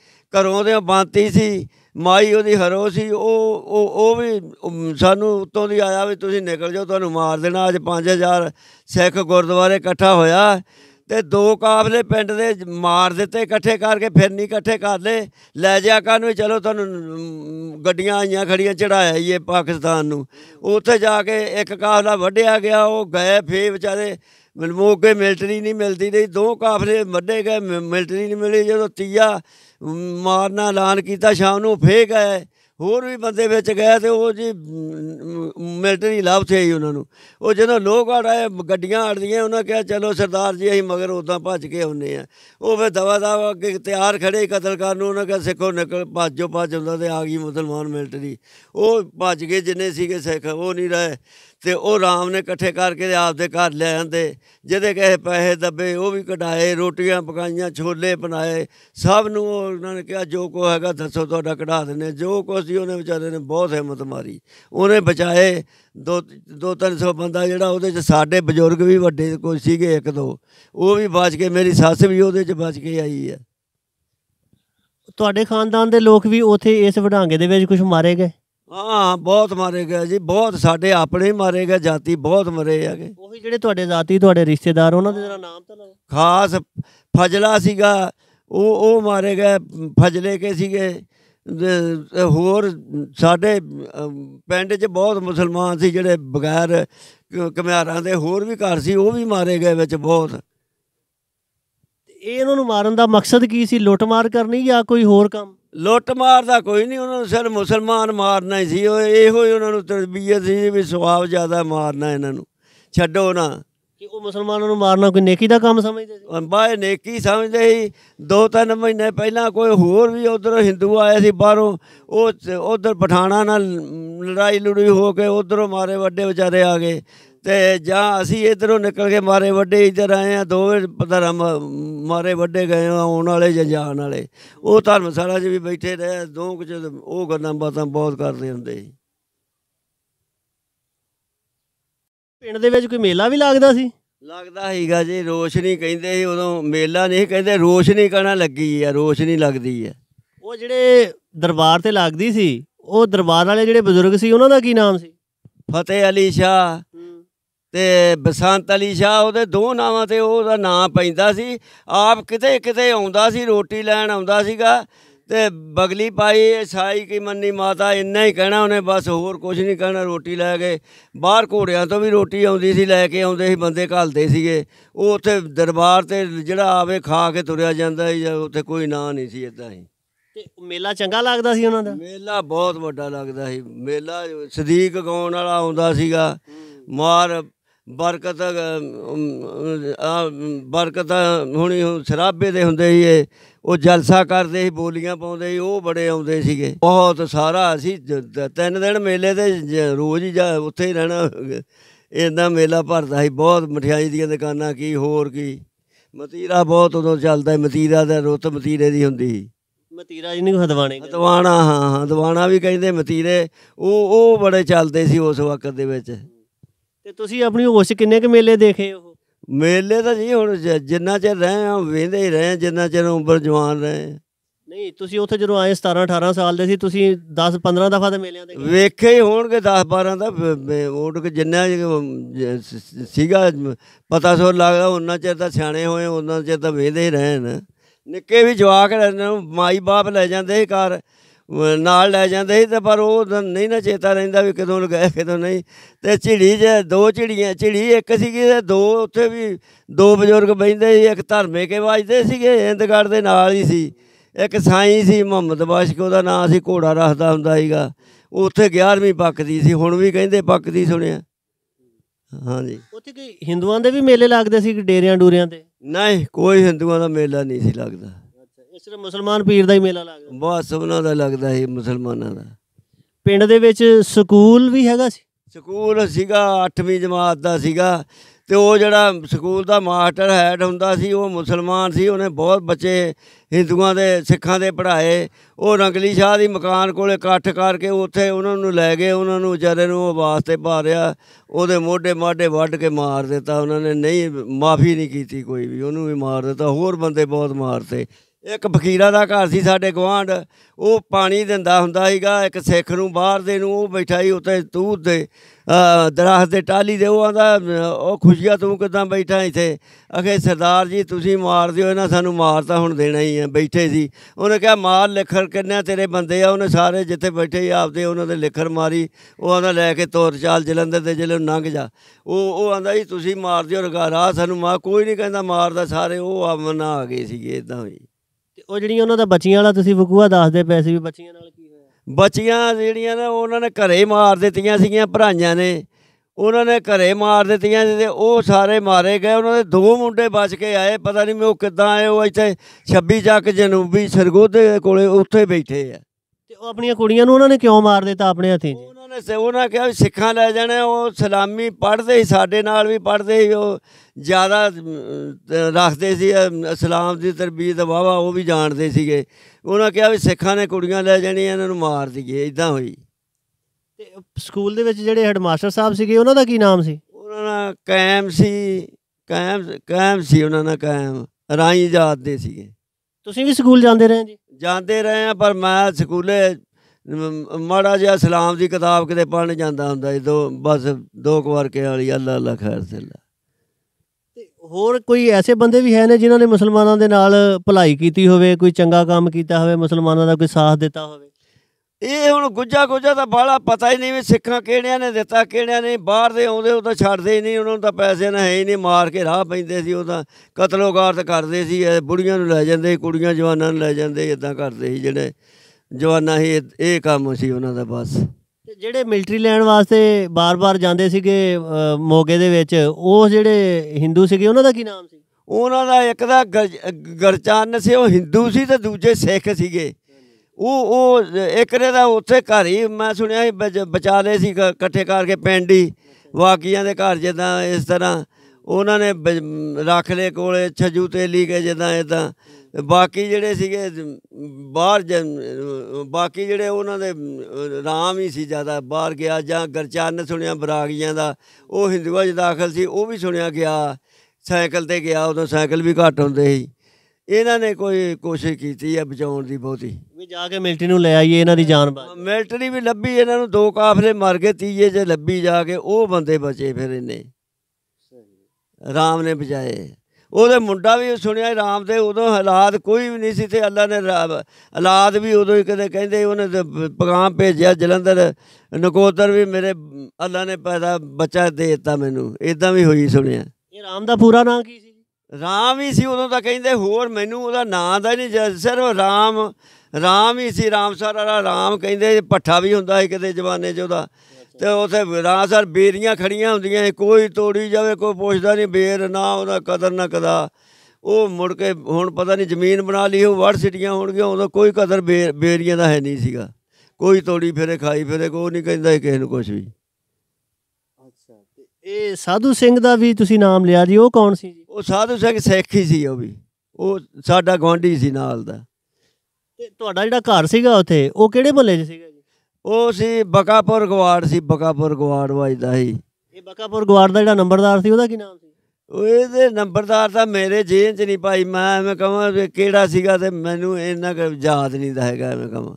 ਘਰੋਂ ਦੇ ਬੰਤੀ ਸੀ ਮਾਈ ਉਹਦੀ ਹਰੋ ਸੀ ਉਹ ਉਹ ਉਹ ਵੀ ਸਾਨੂੰ ਉੱਤੋਂ ਦੀ ਆਇਆ ਵੀ ਤੁਸੀਂ ਨਿਕਲ ਜਾਓ ਤੁਹਾਨੂੰ ਮਾਰ ਦੇਣਾ ਅੱਜ 5000 ਸਿੱਖ ਗੁਰਦੁਆਰੇ ਇਕੱਠਾ ਹੋਇਆ ਤੇ ਦੋ ਕਾਫਲੇ ਪਿੰਡ ਦੇ ਮਾਰ ਦਿੱਤੇ ਇਕੱਠੇ ਕਰਕੇ ਫਿਰ ਨਹੀਂ ਇਕੱਠੇ ਕਰ ਲਏ ਲੈ ਜਾ ਕਾ ਵੀ ਚਲੋ ਤੁਹਾਨੂੰ ਗੱਡੀਆਂ ਆਈਆਂ ਖੜੀਆਂ ਚੜਾਇਆ ਇਹ ਪਾਕਿਸਤਾਨ ਨੂੰ ਉੱਥੇ ਜਾ ਕੇ ਇੱਕ ਕਾਫਲਾ ਵੱਢਿਆ ਗਿਆ ਉਹ ਗਏ ਫੇ ਵਿਚਾਰੇ ਕੇ ਮਿਲਟਰੀ ਨਹੀਂ ਮਿਲਦੀ ਰਹੀ ਦੋ ਕਾਫਲੇ ਵੱਡੇ ਗਏ ਮਿਲਟਰੀ ਨਹੀਂ ਮਿਲੀ ਜਦੋਂ ਤੀਆ ਮਾਰਨਾ ਐਲਾਨ ਕੀਤਾ ਸ਼ਾਮ ਨੂੰ ਫੇਕ ਗਏ ਹੋਰ ਵੀ ਬੰਦੇ ਵਿੱਚ ਗਏ ਤੇ ਉਹ ਜੀ ਮਿਲਟਰੀ ਲਾਭ ਥੇ ਹੀ ਉਹਨਾਂ ਨੂੰ ਉਹ ਜਦੋਂ ਲੋਕ ਆੜਾਏ ਗੱਡੀਆਂ ਆੜਦੀਆਂ ਉਹਨਾਂ ਕਿਹਾ ਚਲੋ ਸਰਦਾਰ ਜੀ ਅਸੀਂ ਮਗਰ ਉਦਾਂ ਭੱਜ ਕੇ ਹੁੰਨੇ ਆ ਉਹ ਫੇ ਦਵਾ ਦਵਾ ਅੱਗੇ ਤਿਆਰ ਖੜੇ ਕਤਲ ਕਰਨ ਨੂੰ ਉਹਨਾਂ ਕਿਹਾ ਸਿੱਖੋ ਨਿਕਲ ਭੱਜੋ ਭੱਜ ਹੁੰਦਾ ਤੇ ਆ ਗਈ ਮੁਸਲਮਾਨ ਮਿਲਟਰੀ ਉਹ ਭੱਜ ਗਏ ਜਿੰਨੇ ਸੀਗੇ ਸਿੱਖ ਉਹ ਨਹੀਂ ਰਹੇ ਤੇ ਉਹ ਰਾਮ ਨੇ ਇਕੱਠੇ ਕਰਕੇ ਆਪਦੇ ਘਰ ਲੈ ਆਂਦੇ ਜਿਹਦੇ ਕਹੇ ਪੈਸੇ ਦੱਬੇ ਉਹ ਵੀ ਕਢਾਏ ਰੋਟੀਆਂ ਪਕਾਈਆਂ ਛੋਲੇ ਬਣਾਏ ਸਭ ਨੂੰ ਉਹਨਾਂ ਨੇ ਕਿਹਾ ਜੋ ਕੋ ਹੈਗਾ ਦੱਸੋ ਤੁਹਾਡਾ ਕਢਾ ਦਿੰਨੇ ਜੋ ਕੋ ਸੀ ਉਹਨੇ ਵਿਚਾਰੇ ਨੇ ਬਹੁਤ ਹਿੰਮਤ ਮਾਰੀ ਉਹਨੇ ਬਚਾਏ ਦੋ ਦੋ 300 ਬੰਦਾ ਜਿਹੜਾ ਉਹਦੇ ਚ ਸਾਡੇ ਬਜ਼ੁਰਗ ਵੀ ਵੱਡੇ ਕੋਈ ਸੀਗੇ ਇੱਕ ਦੋ ਉਹ ਵੀ ਬਚ ਕੇ ਮੇਰੀ ਸੱਸ ਵੀ ਉਹਦੇ ਚ ਬਚ ਕੇ ਆਈ ਹੈ ਤੁਹਾਡੇ ਖਾਨਦਾਨ ਦੇ ਲੋਕ ਵੀ ਉਥੇ ਇਸ ਵਡਾਂਗੇ ਦੇ ਵਿੱਚ ਕੁਝ ਮਾਰੇ ਗਏ ਹਾਂ ਬਹੁਤ ਮਾਰੇ ਗਏ ਜੀ ਬਹੁਤ ਸਾਡੇ ਆਪਣੇ ਮਾਰੇ ਗਏ ਜਾਤੀ ਬਹੁਤ ਮਰੇ ਹੈਗੇ ਉਹੀ ਜਿਹੜੇ ਤੁਹਾਡੇ ਜ਼ਾਤੀ ਤੁਹਾਡੇ ਰਿਸ਼ਤੇਦਾਰ ਉਹਨਾਂ ਦੇ ਜਰਾ ਨਾਮ ਤਾਂ ਲਓ ਖਾਸ ਫਜਲਾ ਸੀਗਾ ਉਹ ਉਹ ਮਾਰੇ ਗਏ ਫਜਲੇ ਕੇ ਸੀਗੇ ਹੋਰ ਸਾਡੇ ਪਿੰਡ 'ਚ ਬਹੁਤ ਮੁਸਲਮਾਨ ਸੀ ਜਿਹੜੇ ਬਗੈਰ ਕਮਿਆਰਾਂ ਦੇ ਹੋਰ ਵੀ ਘਰ ਸੀ ਉਹ ਵੀ ਮਾਰੇ ਗਏ ਵਿੱਚ ਬਹੁਤ ਇਹ ਇਹਨਾਂ ਨੂੰ ਮਾਰਨ ਦਾ ਮਕਸਦ ਕੀ ਸੀ ਲੁੱਟਮਾਰ ਕਰਨੀ ਜਾਂ ਕੋਈ ਹੋਰ ਕੰਮ ਲੁੱਟ ਮਾਰਦਾ ਕੋਈ ਨਹੀਂ ਉਹਨਾਂ ਨੂੰ ਸਿਰ ਮੁਸਲਮਾਨ ਮਾਰਨਾ ਹੀ ਸੀ ਉਹ ਇਹੋ ਹੀ ਉਹਨਾਂ ਨੂੰ ਤਰਬੀਅਤ ਸੀ ਵੀ ਸਵਾਬ ਜ਼ਿਆਦਾ ਮਾਰਨਾ ਇਹਨਾਂ ਨੂੰ ਛੱਡੋ ਨਾ ਕਿ ਉਹ ਮੁਸਲਮਾਨਾਂ ਨੂੰ ਮਾਰਨਾ ਕੋਈ ਨੇਕੀ ਦਾ ਕੰਮ ਸਮਝਦੇ ਸੀ ਬਾਏ ਨੇਕੀ ਸਮਝਦੇ ਸੀ ਦੋ ਤਿੰਨ ਮਹੀਨੇ ਪਹਿਲਾਂ ਕੋਈ ਹੋਰ ਵੀ ਉਧਰ ਹਿੰਦੂ ਆਇਆ ਸੀ ਬਾਹਰੋਂ ਉਹ ਉਧਰ ਪਠਾਣਾ ਨਾਲ ਲੜਾਈ ਲੜੂਈ ਹੋ ਕੇ ਉਧਰੋਂ ਮਾਰੇ ਵੱਡੇ ਵਿਚਾਰੇ ਆ ਗਏ ਤੇ ਜਾਂ ਅਸੀਂ ਇਧਰੋਂ ਨਿਕਲ ਕੇ ਮਾਰੇ ਵੱਡੇ ਇਧਰ ਆਏ ਆ ਦੋਵੇਂ ਪਧਰਮ ਮਾਰੇ ਵੱਡੇ ਗਏ ਆ ਆਉਣ ਵਾਲੇ ਜਾਂ ਜਾਣ ਵਾਲੇ ਉਹ ਧਰਮਸ਼ਾਲਾ 'ਚ ਵੀ ਬੈਠੇ ਰਹੇ ਦੋ ਕੁ ਉਹ ਗੱਲਾਂ ਬਾਤਾਂ ਬਹੁਤ ਕਰਦੇ ਹੁੰਦੇ ਸੀ ਪਿੰਡ ਦੇ ਵਿੱਚ ਕੋਈ ਮੇਲਾ ਵੀ ਲੱਗਦਾ ਸੀ ਲੱਗਦਾ ਹੀਗਾ ਜੀ ਰੋਸ਼ਨੀ ਕਹਿੰਦੇ ਸੀ ਉਦੋਂ ਮੇਲਾ ਨਹੀਂ ਕਹਿੰਦੇ ਰੋਸ਼ਨੀ ਕਹਣਾ ਲੱਗੀ ਆ ਰੋਸ਼ਨੀ ਲੱਗਦੀ ਆ ਉਹ ਜਿਹੜੇ ਦਰਬਾਰ ਤੇ ਲੱਗਦੀ ਸੀ ਉਹ ਦਰਬਾਰ ਵਾਲੇ ਜਿਹੜੇ ਬਜ਼ੁਰਗ ਸੀ ਉਹਨਾਂ ਦਾ ਕੀ ਨਾਮ ਸੀ ਫਤਿਹ ਅਲੀ ਸ਼ਾਹ ਤੇ ਬਸੰਤ ਅਲੀ ਸ਼ਾਹ ਉਹਦੇ ਦੋ ਨਾਵਾਂ ਤੇ ਉਹਦਾ ਨਾਂ ਪੈਂਦਾ ਸੀ ਆਪ ਕਿਤੇ ਕਿਤੇ ਆਉਂਦਾ ਸੀ ਰੋਟੀ ਲੈਣ ਆਉਂਦਾ ਸੀਗਾ ਤੇ ਬਗਲੀ ਪਾਈ ਸਾਈ ਕੀ ਮੰਨੀ ਮਾਤਾ ਇੰਨਾ ਹੀ ਕਹਿਣਾ ਉਹਨੇ ਬਸ ਹੋਰ ਕੁਝ ਨਹੀਂ ਕਹਿਣਾ ਰੋਟੀ ਲੈ ਗਏ ਬਾਹਰ ਘੋੜਿਆਂ ਤੋਂ ਵੀ ਰੋਟੀ ਆਉਂਦੀ ਸੀ ਲੈ ਕੇ ਆਉਂਦੇ ਸੀ ਬੰਦੇ ਘਲਦੇ ਸੀਗੇ ਉਹ ਉੱਥੇ ਦਰਬਾਰ ਤੇ ਜਿਹੜਾ ਆਵੇ ਖਾ ਕੇ ਤੁਰਿਆ ਜਾਂਦਾ ਸੀ ਉੱਥੇ ਕੋਈ ਨਾਂ ਨਹੀਂ ਸੀ ਇਦਾਂ ਹੀ ਤੇ ਮੇਲਾ ਚੰਗਾ ਲੱਗਦਾ ਸੀ ਉਹਨਾਂ ਦਾ ਮੇਲਾ ਬਹੁਤ ਵੱਡਾ ਲੱਗਦਾ ਸੀ ਮੇਲਾ ਸਦੀਕ ਗਾਉਣ ਵਾਲਾ ਆਉਂਦਾ ਸੀਗਾ ਮਾਰ ਬਰਕਤ ਆ ਬਰਕਤ ਹੁਣੀ ਸਰਾਬੇ ਦੇ ਹੁੰਦੇ ਸੀ ਇਹ ਉਹ ਜਲਸਾ ਕਰਦੇ ਸੀ ਬੋਲੀਆਂ ਪਾਉਂਦੇ ਸੀ ਉਹ ਬੜੇ ਆਉਂਦੇ ਸੀਗੇ ਬਹੁਤ ਸਾਰਾ ਅਸੀਂ ਤਿੰਨ ਦਿਨ ਮੇਲੇ ਤੇ ਰੋਜ਼ ਹੀ ਉੱਥੇ ਹੀ ਰਹਿਣਾ ਇੰਨਾ ਮੇਲਾ ਭਰਦਾ ਸੀ ਬਹੁਤ ਮਠਿਆਈ ਦੀਆਂ ਦੁਕਾਨਾਂ ਕੀ ਹੋਰ ਕੀ ਮਤੀਰਾ ਬਹੁਤ ਉਦੋਂ ਚੱਲਦਾ ਮਤੀਰਾ ਦਾ ਰੁੱਤ ਮਤੀਰੇ ਦੀ ਹੁੰਦੀ ਸੀ ਮਤੀਰਾ ਜਿਹਨੂੰ ਹਦਵਾਣੇ ਹਦਵਾਣਾ ਹਾਂ ਹਾਂ ਹਦਵਾਣਾ ਵੀ ਕਹਿੰਦੇ ਮਤੀਰੇ ਉਹ ਉਹ ਬੜੇ ਚੱਲਦੇ ਸੀ ਉਸ ਵਕਤ ਦੇ ਵਿੱਚ ਤੇ ਤੁਸੀਂ ਆਪਣੀ ਹੋਸ਼ ਕਿੰਨੇ ਕ ਮੇਲੇ ਦੇਖੇ ਹੋ ਮੇਲੇ ਤਾਂ ਜੀ ਹੁਣ ਜਿੰਨਾ ਚਿਰ ਰਹੇ ਆ ਵੇਂਦੇ ਹੀ ਰਹੇ ਜਿੰਨਾ ਚਿਰ ਉਮਰ ਜਵਾਨ ਰਹੇ ਨਹੀਂ ਤੁਸੀਂ ਉੱਥੇ ਜਦੋਂ ਆਏ 17 18 ਸਾਲ ਦੇ ਸੀ ਤੁਸੀਂ 10 15 ਦਫਾ ਤਾਂ ਮੇਲਿਆਂ ਤੇ ਗਏ। ਵੇਖੇ ਹੀ ਹੋਣਗੇ 10 12 ਦਾ ਵੋਟ ਕਿ ਜਿੰਨਾ ਸੀਗਾ ਪਤਾ ਸੋ ਲੱਗਦਾ ਉਹਨਾਂ ਚਿਰ ਤਾਂ ਸਿਆਣੇ ਹੋਏ ਉਹਨਾਂ ਚਿਰ ਤਾਂ ਵੇਂਦੇ ਹੀ ਰਹੇ ਨੇ ਨਿੱਕੇ ਵੀ ਜਵਾਕ ਰਹਿੰਦੇ ਨੂੰ ਮਾਈ ਬਾਪ ਲੈ ਜਾਂਦੇ ਘਰ ਨਾਲ ਲੈ ਜਾਂਦੇ ਸੀ ਤੇ ਪਰ ਉਹ ਨਹੀਂ ਨਾ ਚੇਤਾ ਰਹਿੰਦਾ ਵੀ ਕਦੋਂ ਲਗਾਇਆ ਕਦੋਂ ਨਹੀਂ ਤੇ ਝਿੜੀ ਜੇ ਦੋ ਝਿੜੀਆਂ ਝਿੜੀ ਇੱਕ ਸੀਗੀ ਤੇ ਦੋ ਉੱਥੇ ਵੀ ਦੋ ਬਜ਼ੁਰਗ ਬੈਂਦੇ ਸੀ ਇੱਕ ਧਰਮੇ ਕੇ ਵਾਜਦੇ ਸੀਗੇ ਇੰਦਗੜ ਦੇ ਨਾਲ ਹੀ ਸੀ ਇੱਕ ਸਾਈ ਸੀ ਮੁਹੰਮਦ ਬਾਸ਼ਕ ਉਹਦਾ ਨਾਂ ਸੀ ਘੋੜਾ ਰੱਖਦਾ ਹੁੰਦਾ ਸੀਗਾ ਉੱਥੇ 11ਵੀਂ ਪੱਕਦੀ ਸੀ ਹੁਣ ਵੀ ਕਹਿੰਦੇ ਪੱਕਦੀ ਸੁਣਿਆ ਹਾਂਜੀ ਉੱਥੇ ਕਿ ਹਿੰਦੂਆਂ ਦੇ ਵੀ ਮੇਲੇ ਲੱਗਦੇ ਸੀ ਕਿ ਡੇਰਿਆਂ ਡੂਰਿਆਂ ਤੇ ਨਹੀਂ ਕੋਈ ਹਿੰਦੂਆਂ ਦਾ ਮੇਲਾ ਨਹੀਂ ਸੀ ਲੱਗਦਾ ਇਸ ਮੁਸਲਮਾਨ ਪੀਰ ਦਾ ਹੀ ਮੇਲਾ ਲੱਗਦਾ ਬਹੁਤ ਸਭਨਾਂ ਦਾ ਲੱਗਦਾ ਹੈ ਮੁਸਲਮਾਨਾਂ ਦਾ ਪਿੰਡ ਦੇ ਵਿੱਚ ਸਕੂਲ ਵੀ ਹੈਗਾ ਸੀ ਸਕੂਲ ਸੀਗਾ 8ਵੀਂ ਜਮਾਤ ਦਾ ਸੀਗਾ ਤੇ ਉਹ ਜਿਹੜਾ ਸਕੂਲ ਦਾ ਮਾਸਟਰ ਹੈਡ ਹੁੰਦਾ ਸੀ ਉਹ ਮੁਸਲਮਾਨ ਸੀ ਉਹਨੇ ਬਹੁਤ ਬੱਚੇ ਹਿੰਦੂਆਂ ਦੇ ਸਿੱਖਾਂ ਦੇ ਪੜ੍ਹਾਏ ਉਹ ਰੰਗਲੀ ਸ਼ਾਹ ਦੀ ਮਕਾਨ ਕੋਲੇ ਇਕੱਠ ਕਰਕੇ ਉੱਥੇ ਉਹਨਾਂ ਨੂੰ ਲੈ ਗਏ ਉਹਨਾਂ ਨੂੰ ਵਿਚਾਰੇ ਨੂੰ ਉਹ ਵਾਸਤੇ ਭਾਰਿਆ ਉਹਦੇ ਮੋਢੇ ਮਾਢੇ ਵੱਢ ਕੇ ਮਾਰ ਦਿੱਤਾ ਉਹਨਾਂ ਨੇ ਨਹੀਂ ਮਾਫੀ ਨਹੀਂ ਕੀਤੀ ਕੋਈ ਵੀ ਉਹਨੂੰ ਵੀ ਮਾਰ ਦਿੱਤਾ ਹੋਰ ਬੰਦੇ ਬਹੁਤ ਮਾਰਤੇ ਇੱਕ ਫਕੀਰਾ ਦਾ ਘਰ ਸੀ ਸਾਡੇ ਗਵਾਂਢ ਉਹ ਪਾਣੀ ਦਿੰਦਾ ਹੁੰਦਾ ਸੀਗਾ ਇੱਕ ਸਿੱਖ ਨੂੰ ਬਾਹਰ ਦੇ ਨੂੰ ਉਹ ਬੈਠਾ ਹੀ ਉੱਤੇ ਤੂਤ ਦੇ ਦਰਖਤ ਦੇ ਟਾਲੀ ਦੇ ਉਹ ਆਂਦਾ ਉਹ ਖੁਸ਼ੀਆ ਤੂੰ ਕਿਦਾਂ ਬੈਠਾ ਇੱਥੇ ਅਖੇ ਸਰਦਾਰ ਜੀ ਤੁਸੀਂ ਮਾਰ ਦਿਓ ਇਹਨਾਂ ਸਾਨੂੰ ਮਾਰ ਤਾਂ ਹੁਣ ਦੇਣਾ ਹੀ ਹੈ ਬੈਠੇ ਸੀ ਉਹਨੇ ਕਿਹਾ ਮਾਰ ਲਿਖਰ ਕਿੰਨੇ ਤੇਰੇ ਬੰਦੇ ਆ ਉਹਨੇ ਸਾਰੇ ਜਿੱਥੇ ਬੈਠੇ ਆਪਦੇ ਉਹਨਾਂ ਦੇ ਲਿਖਰ ਮਾਰੀ ਉਹ ਆਂਦਾ ਲੈ ਕੇ ਤੋਰ ਚਾਲ ਜਲੰਧਰ ਦੇ ਜਿਲੇ ਨੂੰ ਲੰਘ ਜਾ ਉਹ ਉਹ ਆਂਦਾ ਜੀ ਤੁਸੀਂ ਮਾਰ ਦਿਓ ਰਗਾ ਰਾ ਸਾਨੂੰ ਮਾ ਕੋਈ ਨਹੀਂ ਕਹਿੰਦਾ ਮਾਰਦਾ ਸਾਰੇ ਉਹ ਅਮਨ ਆ ਗਏ ਸੀਗੇ ਇਦਾਂ ਹੋਈ ਉਹ ਜਿਹੜੀਆਂ ਉਹਨਾਂ ਦਾ ਬੱਚੀਆਂ ਵਾਲਾ ਤੁਸੀਂ ਵਕੂਆ ਦੱਸਦੇ ਪਏ ਸੀ ਵੀ ਬੱਚੀਆਂ ਨਾਲ ਕੀ ਹੋਇਆ ਬੱਚੀਆਂ ਜਿਹੜੀਆਂ ਨੇ ਉਹਨਾਂ ਨੇ ਘਰੇ ਮਾਰ ਦਿੱਤੀਆਂ ਸੀਗੀਆਂ ਭਰਾਈਆਂ ਨੇ ਉਹਨਾਂ ਨੇ ਘਰੇ ਮਾਰ ਦਿੱਤੀਆਂ ਤੇ ਉਹ ਸਾਰੇ ਮਾਰੇ ਗਏ ਉਹਨਾਂ ਦੇ ਦੋ ਮੁੰਡੇ ਬਚ ਕੇ ਆਏ ਪਤਾ ਨਹੀਂ ਮੈਂ ਉਹ ਕਿੱਦਾਂ ਆਏ ਉਹ ਇੱਥੇ 26 ਚੱਕ ਜਨੂਬੀ ਸਰਗੋਦੇ ਕੋਲੇ ਉੱਥੇ ਬੈਠੇ ਆ ਤੇ ਉਹ ਆਪਣੀਆਂ ਕੁੜੀਆਂ ਨੂੰ ਉਹਨਾਂ ਨੇ ਕਿਉਂ ਮਾਰ ਦਿੱਤਾ ਆਪਣੇ ਹੱਥੀਂ ਨੇ ਸੇ ਉਹਨਾਂ ਕਿਹਾ ਵੀ ਸਿੱਖਾਂ ਲੈ ਜਾਣੇ ਉਹ ਸਲਾਮੀ ਪੜਦੇ ਸੀ ਸਾਡੇ ਨਾਲ ਵੀ ਪੜਦੇ ਸੀ ਉਹ ਜ਼ਿਆਦਾ ਰੱਖਦੇ ਸੀ ਸਲਾਮ ਦੀ ਤਰਬੀਤ ਵਾਵਾ ਉਹ ਵੀ ਜਾਣਦੇ ਸੀਗੇ ਉਹਨਾਂ ਕਿਹਾ ਵੀ ਸਿੱਖਾਂ ਨੇ ਕੁੜੀਆਂ ਲੈ ਜਾਣੀਆਂ ਇਹਨਾਂ ਨੂੰ ਮਾਰ ਦਈਏ ਇਦਾਂ ਹੋਈ ਤੇ ਸਕੂਲ ਦੇ ਵਿੱਚ ਜਿਹੜੇ ਹੈਡਮਾਸਟਰ ਸਾਹਿਬ ਸੀਗੇ ਉਹਨਾਂ ਦਾ ਕੀ ਨਾਮ ਸੀ ਉਹਨਾਂ ਦਾ ਕਾਇਮ ਸੀ ਕਾਇਮ ਕਾਇਮ ਸੀ ਉਹਨਾਂ ਦਾ ਕਾਇਮ ਰਾਈ ਜਾਤ ਦੇ ਸੀਗੇ ਤੁਸੀਂ ਵੀ ਸਕੂਲ ਜਾਂਦੇ ਰਹੇ ਜੀ ਜਾਂਦੇ ਰਹੇ ਆ ਪਰ ਮੈਂ ਸਕੂਲੇ ਮਾੜਾ ਜਿਹਾ ਸਲਾਮ ਦੀ ਕਿਤਾਬ ਕਿਤੇ ਪੜਨ ਜਾਂਦਾ ਹੁੰਦਾ ਜਦੋਂ ਬਸ ਦੋ ਕੁ ਵਾਰ ਕੇ ਵਾਲੀ ਅੱਲਾ ਅੱਲਾ ਖੈਰ ਸੱਲਾ ਤੇ ਹੋਰ ਕੋਈ ਐਸੇ ਬੰਦੇ ਵੀ ਹੈ ਨੇ ਜਿਨ੍ਹਾਂ ਨੇ ਮੁਸਲਮਾਨਾਂ ਦੇ ਨਾਲ ਭਲਾਈ ਕੀਤੀ ਹੋਵੇ ਕੋਈ ਚੰਗਾ ਕੰਮ ਕੀਤਾ ਹੋਵੇ ਮੁਸਲਮਾਨਾਂ ਦਾ ਕੋਈ ਸਾਥ ਦਿੱਤਾ ਹੋਵੇ ਇਹ ਹੁਣ ਗੁੱਜਾ ਗੁੱਜਾ ਤਾਂ ਬਾਲਾ ਪਤਾ ਹੀ ਨਹੀਂ ਵੀ ਸਿੱਖਾਂ ਕਿਹੜਿਆਂ ਨੇ ਦਿੱਤਾ ਕਿਹੜਿਆਂ ਨੇ ਬਾਹਰ ਦੇ ਆਉਂਦੇ ਉਹ ਤਾਂ ਛੱਡਦੇ ਹੀ ਨਹੀਂ ਉਹਨਾਂ ਨੂੰ ਤਾਂ ਪੈਸੇ ਨਾ ਹੈ ਹੀ ਨਹੀਂ ਮਾਰ ਕੇ ਰਾਹ ਪੈਂਦੇ ਸੀ ਉਹ ਤਾਂ ਕਤਲੋਗਾਰਤ ਕਰਦੇ ਸੀ ਬੁੜੀਆਂ ਨੂੰ ਲੈ ਜਾਂਦੇ ਕੁੜੀਆਂ ਜਵਾਨਾਂ ਨੂੰ ਲੈ ਜਾਂਦੇ ਇਦਾਂ ਕਰਦੇ ਸੀ ਜਿਹੜੇ ਜਵਾਨਾ ਹੀ ਇਹ ਕੰਮ ਸੀ ਉਹਨਾਂ ਦਾ ਬਸ ਜਿਹੜੇ ਮਿਲਟਰੀ ਲੈਣ ਵਾਸਤੇ ਬਾਰ-ਬਾਰ ਜਾਂਦੇ ਸੀਗੇ ਮੋਗੇ ਦੇ ਵਿੱਚ ਉਹ ਜਿਹੜੇ ਹਿੰਦੂ ਸੀਗੇ ਉਹਨਾਂ ਦਾ ਕੀ ਨਾਮ ਸੀ ਉਹਨਾਂ ਦਾ ਇੱਕ ਦਾ ਗਰਚਾਨ ਸੀ ਉਹ ਹਿੰਦੂ ਸੀ ਤੇ ਦੂਜੇ ਸਿੱਖ ਸੀਗੇ ਉਹ ਉਹ ਇੱਕ ਨੇ ਦਾ ਉੱਥੇ ਘਰ ਹੀ ਮੈਂ ਸੁਣਿਆ ਬਚਾ ਲਏ ਸੀ ਇਕੱਠੇ ਕਰਕੇ ਪਿੰਡ ਹੀ ਵਾਕੀਆਂ ਦੇ ਘਰ ਜਿੱਦਾਂ ਇਸ ਤਰ੍ਹਾਂ ਉਹਨਾਂ ਨੇ ਰੱਖ ਲਏ ਕੋਲੇ ਛਜੂ ਤੇਲੀ ਕੇ ਜਿੱਦਾਂ ਇਦਾਂ ਬਾਕੀ ਜਿਹੜੇ ਸੀਗੇ ਬਾਹਰ ਬਾਕੀ ਜਿਹੜੇ ਉਹਨਾਂ ਦੇ ਰਾਮ ਹੀ ਸੀ ਜ਼ਿਆਦਾ ਬਾਹਰ ਗਿਆ ਜਾਂ ਗਰਚਾਨ ਸੁਣਿਆ ਬਰਾਗੀਆਂ ਦਾ ਉਹ ਹਿੰਦੂਆ 'ਚ ਦਾਖਲ ਸੀ ਉਹ ਵੀ ਸੁਣਿਆ ਗਿਆ ਸਾਈਕਲ ਤੇ ਗਿਆ ਉਦੋਂ ਸਾਈਕਲ ਵੀ ਘੱਟ ਹੁੰਦੇ ਸੀ ਇਹਨਾਂ ਨੇ ਕੋਈ ਕੋਸ਼ਿਸ਼ ਕੀਤੀ ਹੈ ਬਚਾਉਣ ਦੀ ਬਹੁਤੀ ਵੀ ਜਾ ਕੇ ਮਿਲਟਰੀ ਨੂੰ ਲੈ ਆਈਏ ਇਹਨਾਂ ਦੀ ਜਾਨ ਬਚ ਮਿਲਟਰੀ ਵੀ ਲੱਭੀ ਇਹਨਾਂ ਨੂੰ ਦੋ ਕਾਫਲੇ ਮਰ ਗਏ ਤੀਜੇ ਜੇ ਲੱਭੀ ਜਾ ਕੇ ਉਹ ਬੰਦੇ ਬਚੇ ਫਿਰ ਇਹਨੇ ਰਾਮ ਨੇ ਬਚਾਏ ਉਹਦੇ ਮੁੰਡਾ ਵੀ ਸੁਣਿਆ ਰਾਮ ਦੇ ਉਦੋਂ ਹਾਲਾਤ ਕੋਈ ਵੀ ਨਹੀਂ ਸੀ ਤੇ ਅੱਲਾ ਨੇ ਹਾਲਾਤ ਵੀ ਉਦੋਂ ਹੀ ਕਦੇ ਕਹਿੰਦੇ ਉਹਨੇ ਪੈਗਾਮ ਭੇਜਿਆ ਜਲੰਧਰ ਨਕੋਦਰ ਵੀ ਮੇਰੇ ਅੱਲਾ ਨੇ ਪੈਦਾ ਬੱਚਾ ਦੇ ਦਿੱਤਾ ਮੈਨੂੰ ਇਦਾਂ ਵੀ ਹੋਈ ਸੁਣਿਆ ਇਹ ਰਾਮ ਦਾ ਪੂਰਾ ਨਾਂ ਕੀ ਸੀ ਰਾਮ ਹੀ ਸੀ ਉਦੋਂ ਤਾਂ ਕਹਿੰਦੇ ਹੋਰ ਮੈਨੂੰ ਉਹਦਾ ਨਾਂ ਦਾ ਨਹੀਂ ਸਿਰਫ ਰਾਮ ਰਾਮ ਹੀ ਸੀ ਰਾਮ ਸਾਰਾ ਰਾਮ ਕਹਿੰਦੇ ਪੱਠਾ ਵੀ ਹੁੰਦਾ ਸੀ ਕਿਤੇ ਜਵਾਨੇ 'ਚ ਉਹਦਾ ਤੇ ਉਥੇ ਵਿਰਾਸਰ ਬੇਰੀਆਂ ਖੜੀਆਂ ਹੁੰਦੀਆਂ ਕੋਈ ਤੋੜੀ ਜਾਵੇ ਕੋਈ ਪੁੱਛਦਾ ਨਹੀਂ ਬੇਰ ਨਾ ਉਹਦਾ ਕਦਰ ਨਾ ਕਦਾ ਉਹ ਮੁੜ ਕੇ ਹੁਣ ਪਤਾ ਨਹੀਂ ਜ਼ਮੀਨ ਬਣਾ ਲਈ ਉਹ ਵੜ ਸਿਟੀਆਂ ਹੋਣਗੀਆਂ ਉਹਦਾ ਕੋਈ ਕਦਰ ਬੇਰੀਆਂ ਦਾ ਹੈ ਨਹੀਂ ਸੀਗਾ ਕੋਈ ਤੋੜੀ ਫਿਰੇ ਖਾਈ ਫਿਰੇ ਕੋਈ ਨਹੀਂ ਕਹਿੰਦਾ ਕਿਸੇ ਨੂੰ ਕੁਝ ਵੀ ਅੱਛਾ ਤੇ ਇਹ ਸਾਧੂ ਸਿੰਘ ਦਾ ਵੀ ਤੁਸੀਂ ਨਾਮ ਲਿਆ ਜੀ ਉਹ ਕੌਣ ਸੀ ਜੀ ਉਹ ਸਾਧੂ ਸਿੰਘ ਸਿੱਖ ਹੀ ਸੀ ਉਹ ਵੀ ਉਹ ਸਾਡਾ ਗਵਾਂਢੀ ਸੀ ਨਾਲ ਦਾ ਤੇ ਤੁਹਾਡਾ ਜਿਹੜਾ ਘਰ ਸੀਗਾ ਉੱਥੇ ਉਹ ਕਿਹੜੇ ਮਹੱਲੇ 'ਚ ਸੀਗਾ ਉਹ ਸੀ ਬਕਾਪੁਰ ਗਵਾੜ ਸੀ ਬਕਾਪੁਰ ਗਵਾੜ ਵਜਦਾ ਸੀ ਇਹ ਬਕਾਪੁਰ ਗਵਾੜ ਦਾ ਜਿਹੜਾ ਨੰਬਰਦਾਰ ਸੀ ਉਹਦਾ ਕੀ ਨਾਮ ਸੀ ਉਹਦੇ ਨੰਬਰਦਾਰ ਤਾਂ ਮੇਰੇ ਜੀਨ ਚ ਨਹੀਂ ਪਾਈ ਮੈਂ ਐਵੇਂ ਕਹਾਂ ਕਿ ਕਿਹੜਾ ਸੀਗਾ ਤੇ ਮੈਨੂੰ ਇੰਨਾ ਦਾ ਯਾਦ ਨਹੀਂ ਦਾ ਹੈਗਾ ਐਵੇਂ ਕਹਾਂ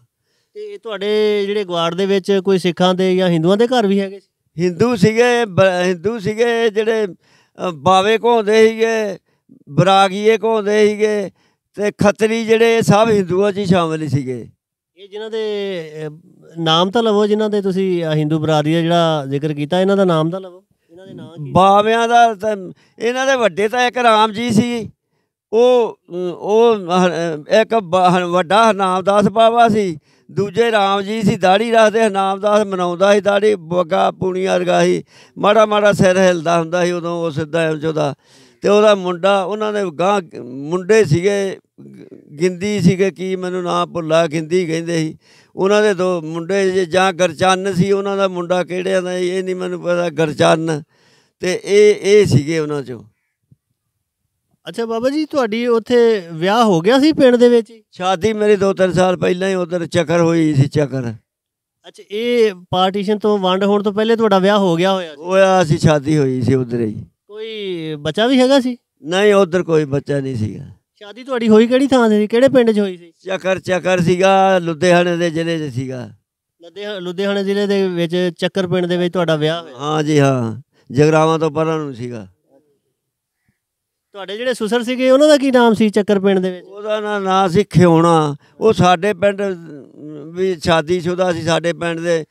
ਤੇ ਤੁਹਾਡੇ ਜਿਹੜੇ ਗਵਾੜ ਦੇ ਵਿੱਚ ਕੋਈ ਸਿੱਖਾਂ ਦੇ ਜਾਂ ਹਿੰਦੂਆਂ ਦੇ ਘਰ ਵੀ ਹੈਗੇ ਸੀ ਹਿੰਦੂ ਸੀਗੇ ਹਿੰਦੂ ਸੀਗੇ ਜਿਹੜੇ ਬਾਵੇ ਘੋਂਦੇ ਸੀਗੇ ਬਰਾਗੀਏ ਘੋਂਦੇ ਸੀਗੇ ਤੇ ਖੱਤਰੀ ਜਿਹੜੇ ਸਭ ਹਿੰਦੂਆਂ 'ਚ ਹੀ ਸ਼ਾਮਲ ਸੀਗੇ ਇਹ ਜਿਨ੍ਹਾਂ ਦੇ ਨਾਮ ਤਾਂ ਲਵੋ ਜਿਨ੍ਹਾਂ ਦੇ ਤੁਸੀਂ ਹਿੰਦੂ ਬਰਾਦਰੀ ਦਾ ਜਿਹੜਾ ਜ਼ਿਕਰ ਕੀਤਾ ਇਹਨਾਂ ਦਾ ਨਾਮ ਤਾਂ ਲਵੋ ਇਹਨਾਂ ਦੇ ਨਾਮ ਕੀ ਬਾਵਿਆਂ ਦਾ ਇਹਨਾਂ ਦੇ ਵੱਡੇ ਤਾਂ ਇੱਕ ਰਾਮ ਜੀ ਸੀ ਉਹ ਉਹ ਇੱਕ ਵੱਡਾ ਨਾਮਦਾਸ ਬਾਵਾ ਸੀ ਦੂਜੇ ਰਾਮ ਜੀ ਸੀ ਦਾੜੀ ਰੱਖਦੇ ਨਾਮਦਾਸ ਮਨਾਉਂਦਾ ਸੀ ਦਾੜੀ ਬੱਗਾ ਪੂਣੀ ਵਰਗਾ ਮਾੜਾ ਮਾੜਾ ਸਿਰ ਹਿਲਦਾ ਹੁੰਦਾ ਸੀ ਉਦੋਂ ਉਹ ਸਿੱਧਾ ਜਿਹਾ ਤੇ ਉਹਦਾ ਮੁੰਡਾ ਉਹਨਾਂ ਦੇ ਗਾਂ ਮੁੰਡੇ ਸੀਗੇ ਗਿੰਦੀ ਸੀਗੇ ਕੀ ਮੈਨੂੰ ਨਾਂ ਭੁੱਲਾ ਗਿੰਦੀ ਕਹਿੰਦੇ ਸੀ ਉਹਨਾਂ ਦੇ ਦੋ ਮੁੰਡੇ ਜਾਂ ਗਰਚਨ ਸੀ ਉਹਨਾਂ ਦਾ ਮੁੰਡਾ ਕਿਹੜਿਆ ਦਾ ਇਹ ਨਹੀਂ ਮੈਨੂੰ ਪਤਾ ਗਰਚਨ ਤੇ ਇਹ ਇਹ ਸੀਗੇ ਉਹਨਾਂ ਚੋਂ ਅੱਛਾ ਬਾਬਾ ਜੀ ਤੁਹਾਡੀ ਉੱਥੇ ਵਿਆਹ ਹੋ ਗਿਆ ਸੀ ਪਿੰਡ ਦੇ ਵਿੱਚ ਸ਼ਾਦੀ ਮੇਰੀ 2-3 ਸਾਲ ਪਹਿਲਾਂ ਹੀ ਉਧਰ ਚੱਕਰ ਹੋਈ ਸੀ ਚੱਕਰ ਅੱਛਾ ਇਹ ਪਾਰਟੀਸ਼ਨ ਤੋਂ ਵੰਡ ਹੋਣ ਤੋਂ ਪਹਿਲੇ ਤੁਹਾਡਾ ਵਿਆਹ ਹੋ ਗਿਆ ਹੋਇਆ ਹੋਇਆ ਸੀ ਸ਼ਾਦੀ ਹੋਈ ਸੀ ਉਧਰ ਹੀ ਕੋਈ ਬੱਚਾ ਵੀ ਹੈਗਾ ਸੀ ਨਹੀਂ ਉਧਰ ਕੋਈ ਬੱਚਾ ਨਹੀਂ ਸੀਗਾ ਸ਼ਾਦੀ ਤੁਹਾਡੀ ਹੋਈ ਕਿਹੜੀ ਥਾਂ ਤੇ ਕਿਹੜੇ ਪਿੰਡ 'ਚ ਹੋਈ ਸੀ ਚੱਕਰ ਚੱਕਰ ਸੀਗਾ ਲੁਧਿਆਣੇ ਦੇ ਜ਼ਿਲ੍ਹੇ 'ਚ ਸੀਗਾ ਲੁਧਿਆਣੇ ਲੁਧਿਆਣੇ ਜ਼ਿਲ੍ਹੇ ਦੇ ਵਿੱਚ ਚੱਕਰ ਪਿੰਡ ਦੇ ਵਿੱਚ ਤੁਹਾਡਾ ਵਿਆਹ ਹੋਇਆ ਹਾਂ ਜੀ ਹਾਂ ਜਗਰਾਵਾਂ ਤੋਂ ਪਰਾਂ ਨੂੰ ਸੀਗਾ ਤੁਹਾਡੇ ਜਿਹੜੇ ਸੁਸਰ ਸੀਗੇ ਉਹਨਾਂ ਦਾ ਕੀ ਨਾਮ ਸੀ ਚੱਕਰ ਪਿੰਡ ਦੇ ਵਿੱਚ ਉਹਦਾ ਨਾ ਨਾਂ ਸੀ ਖਿਉਣਾ ਉਹ ਸਾਡੇ ਪਿੰਡ ਵੀ ਸ਼ਾਦੀ ਸ਼ੁਦਾ ਸੀ ਸਾਡੇ ਪਿੰਡ ਦੇ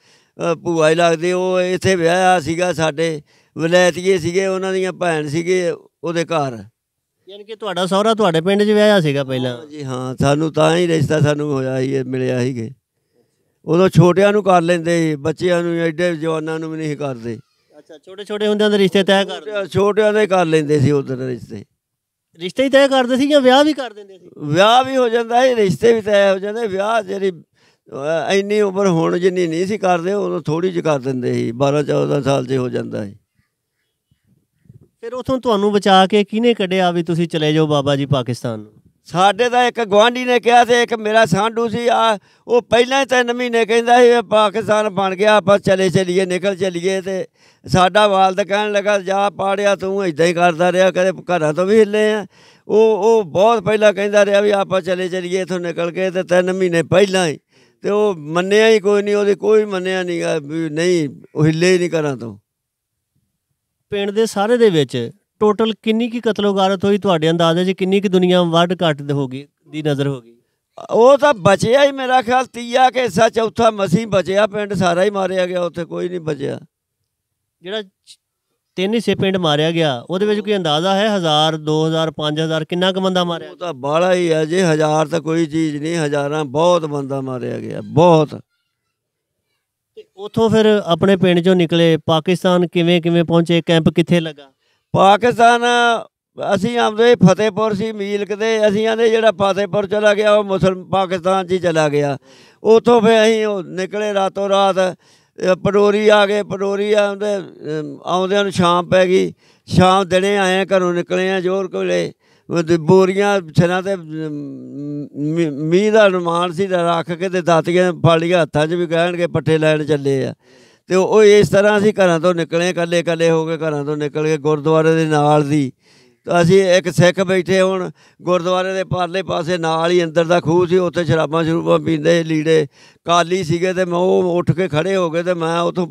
ਭੂਆ ਹੀ ਲੱਗਦੇ ਉਹ ਇੱਥੇ ਵਿਆਹਿਆ ਸੀਗਾ ਸਾਡੇ ਵਲੈਤੀਏ ਸੀਗੇ ਉਹਨਾਂ ਦੀਆਂ ਭੈਣ ਸੀਗੇ ਉਹਦੇ ਘਰ ਯਾਨੀ ਕਿ ਤੁਹਾਡਾ ਸਹੁਰਾ ਤੁਹਾਡੇ ਪਿੰਡ 'ਚ ਵਿਆਹਿਆ ਸੀਗਾ ਪਹਿਲਾਂ ਜੀ ਹਾਂ ਸਾਨੂੰ ਤਾਂ ਹੀ ਰਿਸ਼ਤਾ ਸਾਨੂੰ ਹੋਇਆ ਸੀ ਮਿਲਿਆ ਹੀ ਗਏ ਉਦੋਂ ਛੋਟਿਆਂ ਨੂੰ ਕਰ ਲੈਂਦੇ ਸੀ ਬੱਚਿਆਂ ਨੂੰ ਐਡੇ ਜਵਾਨਾਂ ਨੂੰ ਵੀ ਨਹੀਂ ਕਰਦੇ ਅੱਛਾ ਛੋਟੇ ਛੋਟੇ ਹੁੰਦਿਆਂ ਦੇ ਰਿਸ਼ਤੇ ਤੈਅ ਕਰਦੇ ਛੋਟਿਆਂ ਦੇ ਕਰ ਲੈਂਦੇ ਸੀ ਉਦੋਂ ਰਿਸ਼ਤੇ ਰਿਸ਼ਤੇ ਹੀ ਤੈਅ ਕਰਦੇ ਸੀ ਜਾਂ ਵਿਆਹ ਵੀ ਕਰ ਦਿੰਦੇ ਸੀ ਵਿਆਹ ਵੀ ਹੋ ਜਾਂਦਾ ਸੀ ਰਿਸ਼ਤੇ ਵੀ ਤੈਅ ਹੋ ਜਾਂਦੇ ਵਿਆਹ ਜਿਹੜੀ ਇੰਨੀ ਉਮਰ ਹੁਣ ਜਿੰਨੀ ਨਹੀਂ ਸੀ ਕਰਦੇ ਉਦੋਂ ਥੋੜੀ ਜਿਹੀ ਕਰ ਦਿੰਦੇ ਸੀ 12 14 ਸਾਲ ਦੇ ਹੋ ਜਾਂਦਾ ਸੀ ਫਿਰ ਉਥੋਂ ਤੁਹਾਨੂੰ ਬਚਾ ਕੇ ਕਿਹਨੇ ਕੱਢਿਆ ਵੀ ਤੁਸੀਂ ਚਲੇ ਜਾਓ ਬਾਬਾ ਜੀ ਪਾਕਿਸਤਾਨ ਨੂੰ ਸਾਡੇ ਦਾ ਇੱਕ ਗਵਾਂਢੀ ਨੇ ਕਿਹਾ ਸੀ ਇੱਕ ਮੇਰਾ ਸਾਂਢੂ ਸੀ ਆ ਉਹ ਪਹਿਲਾਂ ਹੀ ਤਿੰਨ ਮਹੀਨੇ ਕਹਿੰਦਾ ਸੀ ਪਾਕਿਸਤਾਨ ਬਣ ਗਿਆ ਆਪਾਂ ਚਲੇ ਚਲੀਏ ਨਿਕਲ ਚਲੀਏ ਤੇ ਸਾਡਾ ਵਾਲਦ ਕਹਿਣ ਲੱਗਾ ਜਾ ਪਾੜਿਆ ਤੂੰ ਇਦਾਂ ਹੀ ਕਰਦਾ ਰਿਹਾ ਕਦੇ ਘਰਾਂ ਤੋਂ ਵੀ ਹਿੱਲੇ ਆ ਉਹ ਉਹ ਬਹੁਤ ਪਹਿਲਾਂ ਕਹਿੰਦਾ ਰਿਹਾ ਵੀ ਆਪਾਂ ਚਲੇ ਚਲੀਏ ਇਥੋਂ ਨਿਕਲ ਕੇ ਤੇ ਤਿੰਨ ਮਹੀਨੇ ਪਹਿਲਾਂ ਹੀ ਤੇ ਉਹ ਮੰਨਿਆ ਹੀ ਕੋਈ ਨਹੀਂ ਉਹਦੀ ਕੋਈ ਮੰਨਿਆ ਨਹੀਂ ਨਹੀਂ ਹਿੱਲੇ ਹੀ ਨਹੀਂ ਘਰਾਂ ਤੋਂ ਪਿੰਡ ਦੇ ਸਾਰੇ ਦੇ ਵਿੱਚ ਟੋਟਲ ਕਿੰਨੀ ਕੀ ਕਤਲੋਗਾਰਤ ਹੋਈ ਤੁਹਾਡੇ ਅੰਦਾਜ਼ੇ 'ਚ ਕਿੰਨੀ ਕੀ ਦੁਨੀਆ ਕੱਟ ਦੇ ਹੋਗੀ ਦੀ ਨਜ਼ਰ ਹੋਗੀ ਉਹ ਤਾਂ ਬਚਿਆ ਹੀ ਮੇਰਾ ਖਿਆਲ ਤੀਆ ਕੇ ਸਾ ਚੌਥਾ ਮਸੀਂ ਬਚਿਆ ਪਿੰਡ ਸਾਰਾ ਹੀ ਮਾਰਿਆ ਗਿਆ ਉੱਥੇ ਕੋਈ ਨਹੀਂ ਬਚਿਆ ਜਿਹੜਾ ਤਿੰਨ ਹੀ ਸੇ ਪਿੰਡ ਮਾਰਿਆ ਗਿਆ ਉਹਦੇ ਵਿੱਚ ਕੋਈ ਅੰਦਾਜ਼ਾ ਹੈ 1000 2000 5000 ਕਿੰਨਾ ਕੁ ਬੰਦਾ ਮਾਰਿਆ ਉਹ ਤਾਂ ਬਾਲਾ ਹੀ ਹੈ ਜੇ 1000 ਤਾਂ ਕੋਈ ਚੀਜ਼ ਨਹੀਂ ਹਜ਼ਾਰਾਂ ਬਹੁਤ ਬੰਦਾ ਮਾਰਿਆ ਗਿਆ ਬਹੁਤ ਤੇ ਉਥੋਂ ਫਿਰ ਆਪਣੇ ਪਿੰਡ ਚੋਂ ਨਿਕਲੇ ਪਾਕਿਸਤਾਨ ਕਿਵੇਂ ਕਿਵੇਂ ਪਹੁੰਚੇ ਕੈਂਪ ਕਿੱਥੇ ਲੱਗਾ ਪਾਕਿਸਤਾਨ ਅਸੀਂ ਆਉਂਦੇ ਫਤਿਹਪੁਰ ਸੀ ਮੀਲ ਦੇ ਅਸੀਂ ਆਂਦੇ ਜਿਹੜਾ ਫਤਿਹਪੁਰ ਚਲਾ ਗਿਆ ਉਹ ਮੁਸਲਮ ਪਾਕਿਸਤਾਨ 'ਚ ਹੀ ਚਲਾ ਗਿਆ ਉਥੋਂ ਫਿਰ ਅਸੀਂ ਨਿਕਲੇ ਰਾਤੋਂ ਰਾਤ ਪਡੋਰੀ ਆ ਗਏ ਪਡੋਰੀ ਆਉਂਦੇ ਆਉਂਦਿਆਂ ਨੂੰ ਸ਼ਾਮ ਪੈ ਗਈ ਸ਼ਾਮ ਦਿਨੇ ਆਏ ਘਰੋਂ ਨਿਕਲੇ ਆ ਜੋਰ ਕੋਲੇ ਬੋਰੀਆਂ ਸਿਰਾਂ ਤੇ ਮੀਂਹ ਦਾ ਅਨੁਮਾਨ ਸੀ ਰੱਖ ਕੇ ਤੇ ਦਾਤੀਆਂ ਫਾਲੀਆਂ ਹੱਥਾਂ 'ਚ ਵੀ ਕਹਿਣਗੇ ਪੱਠੇ ਲੈਣ ਚੱਲੇ ਆ ਤੇ ਉਹ ਇਸ ਤਰ੍ਹਾਂ ਅਸੀਂ ਘਰਾਂ ਤੋਂ ਨਿਕਲੇ ਕੱਲੇ ਕੱਲੇ ਹੋ ਕੇ ਘਰਾਂ ਤੋਂ ਨਿਕਲ ਕੇ ਗੁਰਦੁਆਰੇ ਦੇ ਨਾਲ ਦੀ ਅਸੀਂ ਇੱਕ ਸਿੱਖ ਬੈਠੇ ਹੁਣ ਗੁਰਦੁਆਰੇ ਦੇ ਪਰਲੇ ਪਾਸੇ ਨਾਲ ਹੀ ਅੰਦਰ ਦਾ ਖੂਹ ਸੀ ਉੱਥੇ ਸ਼ਰਾਬਾਂ ਸ਼ਰੂਬਾਂ ਪੀਂਦੇ ਲੀੜੇ ਕਾਲੀ ਸੀਗੇ ਤੇ ਮੈਂ ਉਹ ਉੱਠ ਕੇ ਖੜੇ ਹੋ ਗਏ ਤੇ ਮੈਂ ਉਥੋਂ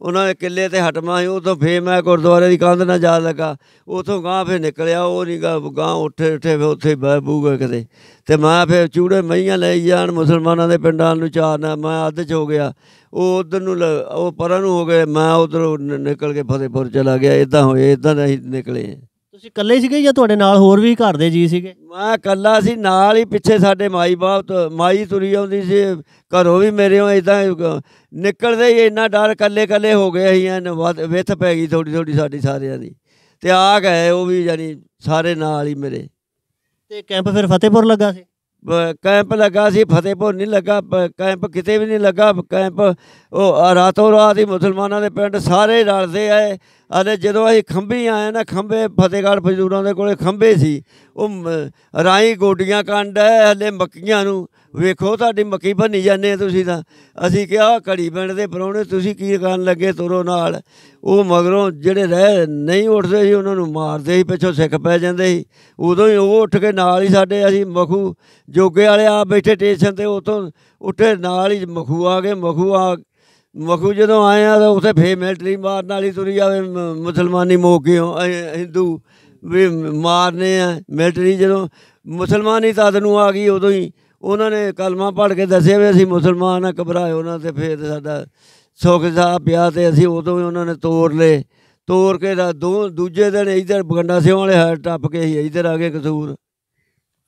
ਉਹਨਾਂ ਦੇ ਕਿੱਲੇ ਤੇ ਹਟਮਾ ਸੀ ਉਥੋਂ ਫੇਰ ਮੈਂ ਗੁਰਦੁਆਰੇ ਦੀ ਕੰਧ ਨਾਲ ਜਾ ਲਗਾ ਉਥੋਂ ਗਾਂ ਫੇਰ ਨਿਕਲਿਆ ਉਹ ਨਹੀਂ ਗਾਂ ਗਾਂ ਉੱਠੇ ਉੱਠੇ ਫੇ ਉੱਥੇ ਬਹਿ ਬੂਗਾ ਕਿਤੇ ਤੇ ਮੈਂ ਫੇਰ ਚੂੜੇ ਮਈਆਂ ਲੈ ਜਾਣ ਮੁਸਲਮਾਨਾਂ ਦੇ ਪਿੰਡਾਂ ਨੂੰ ਚਾਰਨਾ ਮੈਂ ਅੱਧ ਚ ਹੋ ਗਿਆ ਉਹ ਉਧਰ ਨੂੰ ਉਹ ਪਰਾਂ ਨੂੰ ਹੋ ਗਏ ਮੈਂ ਉਧਰ ਨਿਕਲ ਕੇ ਫਤਿਹਪੁਰ ਚਲਾ ਗਿਆ ਇਦਾਂ ਹੋਏ ਇਦਾਂ ਨਹੀਂ ਨਿਕਲੇ ਤੁਸੀਂ ਇਕੱਲੇ ਸੀਗੇ ਜਾਂ ਤੁਹਾਡੇ ਨਾਲ ਹੋਰ ਵੀ ਘਰ ਦੇ ਜੀ ਸੀਗੇ ਮੈਂ ਇਕੱਲਾ ਸੀ ਨਾਲ ਹੀ ਪਿੱਛੇ ਸਾਡੇ ਮਾਈ ਬਾਪ ਤੋਂ- ਮਾਈ ਤੁਰੀ ਆਉਂਦੀ ਸੀ ਘਰੋਂ ਵੀ ਮੇਰੇ ਉਹ ਇਦਾਂ ਨਿਕਲਦੇ ਹੀ ਇੰਨਾ ਡਰ ਕੱਲੇ ਕੱਲੇ ਹੋ ਗਏ ਅਸੀਂ ਇਹਨਾਂ ਵੱਧ- ਪੈ ਗਈ ਥੋੜੀ ਥੋੜੀ ਸਾਡੀ ਸਾਰਿਆਂ ਦੀ ਤੇ ਆ ਗਏ ਉਹ ਵੀ ਜਾਨੀ ਸਾਰੇ ਨਾਲ ਹੀ ਮੇਰੇ ਤੇ ਕੈਂਪ ਫਿਰ ਫਤਿਹਪੁਰ ਲੱਗਾ ਸੀ ਕੈਂਪ ਲੱਗਾ ਸੀ ਫਤਿਹਪੁਰ ਨਹੀਂ ਲੱਗਾ ਕੈਂਪ ਕਿਤੇ ਵੀ ਨਹੀਂ ਲੱਗਾ ਕੈਂਪ ਉਹ ਰਾਤੋਂ ਰਾਤ ਹੀ ਮੁਸਲਮਾਨਾਂ ਦੇ ਪਿੰਡ ਸਾਰੇ ਰਲਦੇ ਆਏ ਅਰੇ ਜਦੋਂ ਅਸੀਂ ਖੰਭੀ ਆਏ ਨਾ ਖੰਭੇ ਫਤਿਹਗੜ੍ਹ ਫਜ਼ੂਰਾਂ ਦੇ ਕੋਲੇ ਖੰਭੇ ਸੀ ਉਹ ਰਾਈ ਗੋਡੀਆਂ ਕੰਡ ਹੈ ਹਲੇ ਮੱਕੀਆਂ ਨੂੰ ਵੇਖੋ ਤੁਹਾਡੀ ਮੱਕੀ ਭੰਨੀ ਜਾਂਦੇ ਤੁਸੀਂ ਤਾਂ ਅਸੀਂ ਕਿਹਾ ਘੜੀ ਪਿੰਡ ਦੇ ਪਰੌਣੇ ਤੁਸੀਂ ਕੀ ਕਰਨ ਲੱਗੇ ਤੁਰੋ ਨਾਲ ਉਹ ਮਗਰੋਂ ਜਿਹੜੇ ਰਹਿ ਨਹੀਂ ਉੱਠਦੇ ਸੀ ਉਹਨਾਂ ਨੂੰ ਮਾਰਦੇ ਸੀ ਪਿੱਛੋਂ ਸਿੱਖ ਪੈ ਜਾਂਦੇ ਸੀ ਉਦੋਂ ਹੀ ਉਹ ਉੱਠ ਕੇ ਨਾਲ ਹੀ ਸਾਡੇ ਅਸੀਂ ਮਖੂ ਜੋਗੇ ਵਾਲੇ ਆ ਬੈਠੇ ਸਟੇਸ਼ਨ ਤੇ ਉਤੋਂ ਉੱਠੇ ਨਾਲ ਹੀ ਮਖੂ ਆ ਗਏ ਮਖੂ ਆ ਮਖੂ ਜਦੋਂ ਆਏ ਆ ਤਾਂ ਉੱਥੇ ਫੇ ਮਿਲਟਰੀ ਮਾਰਨ ਵਾਲੀ ਤੁਰੀ ਜਾਵੇ ਮੁਸਲਮਾਨੀ ਮੋਕਿਓ ਹਿੰਦੂ ਵੀ ਮਾਰਨੇ ਆ ਮਿਲਟਰੀ ਜਦੋਂ ਮੁਸਲਮਾਨੀ ਤਦ ਨੂੰ ਆ ਗਈ ਉਦੋਂ ਹੀ ਉਹਨਾਂ ਨੇ ਕਲਮਾ ਪੜ੍ਹ ਕੇ ਦੱਸਿਆ ਵੀ ਅਸੀਂ ਮੁਸਲਮਾਨ ਆ ਘਬਰਾਇਓ ਉਹਨਾਂ ਤੇ ਫੇਰ ਸਾਡਾ ਸੁਖ ਸਾਹ ਪਿਆ ਤੇ ਅਸੀਂ ਉਦੋਂ ਹੀ ਉਹਨਾਂ ਨੇ ਤੋੜ ਲੇ ਤੋੜ ਕੇ ਦੋ ਦੂਜੇ ਦਿਨ ਇਧਰ ਬਗੰਡਾ ਸਿਉਂ ਵਾਲੇ ਹੱਟ ਟੱਪ ਕੇ ਹੀ ਇਧਰ ਆ ਗਏ ਕਸੂਰ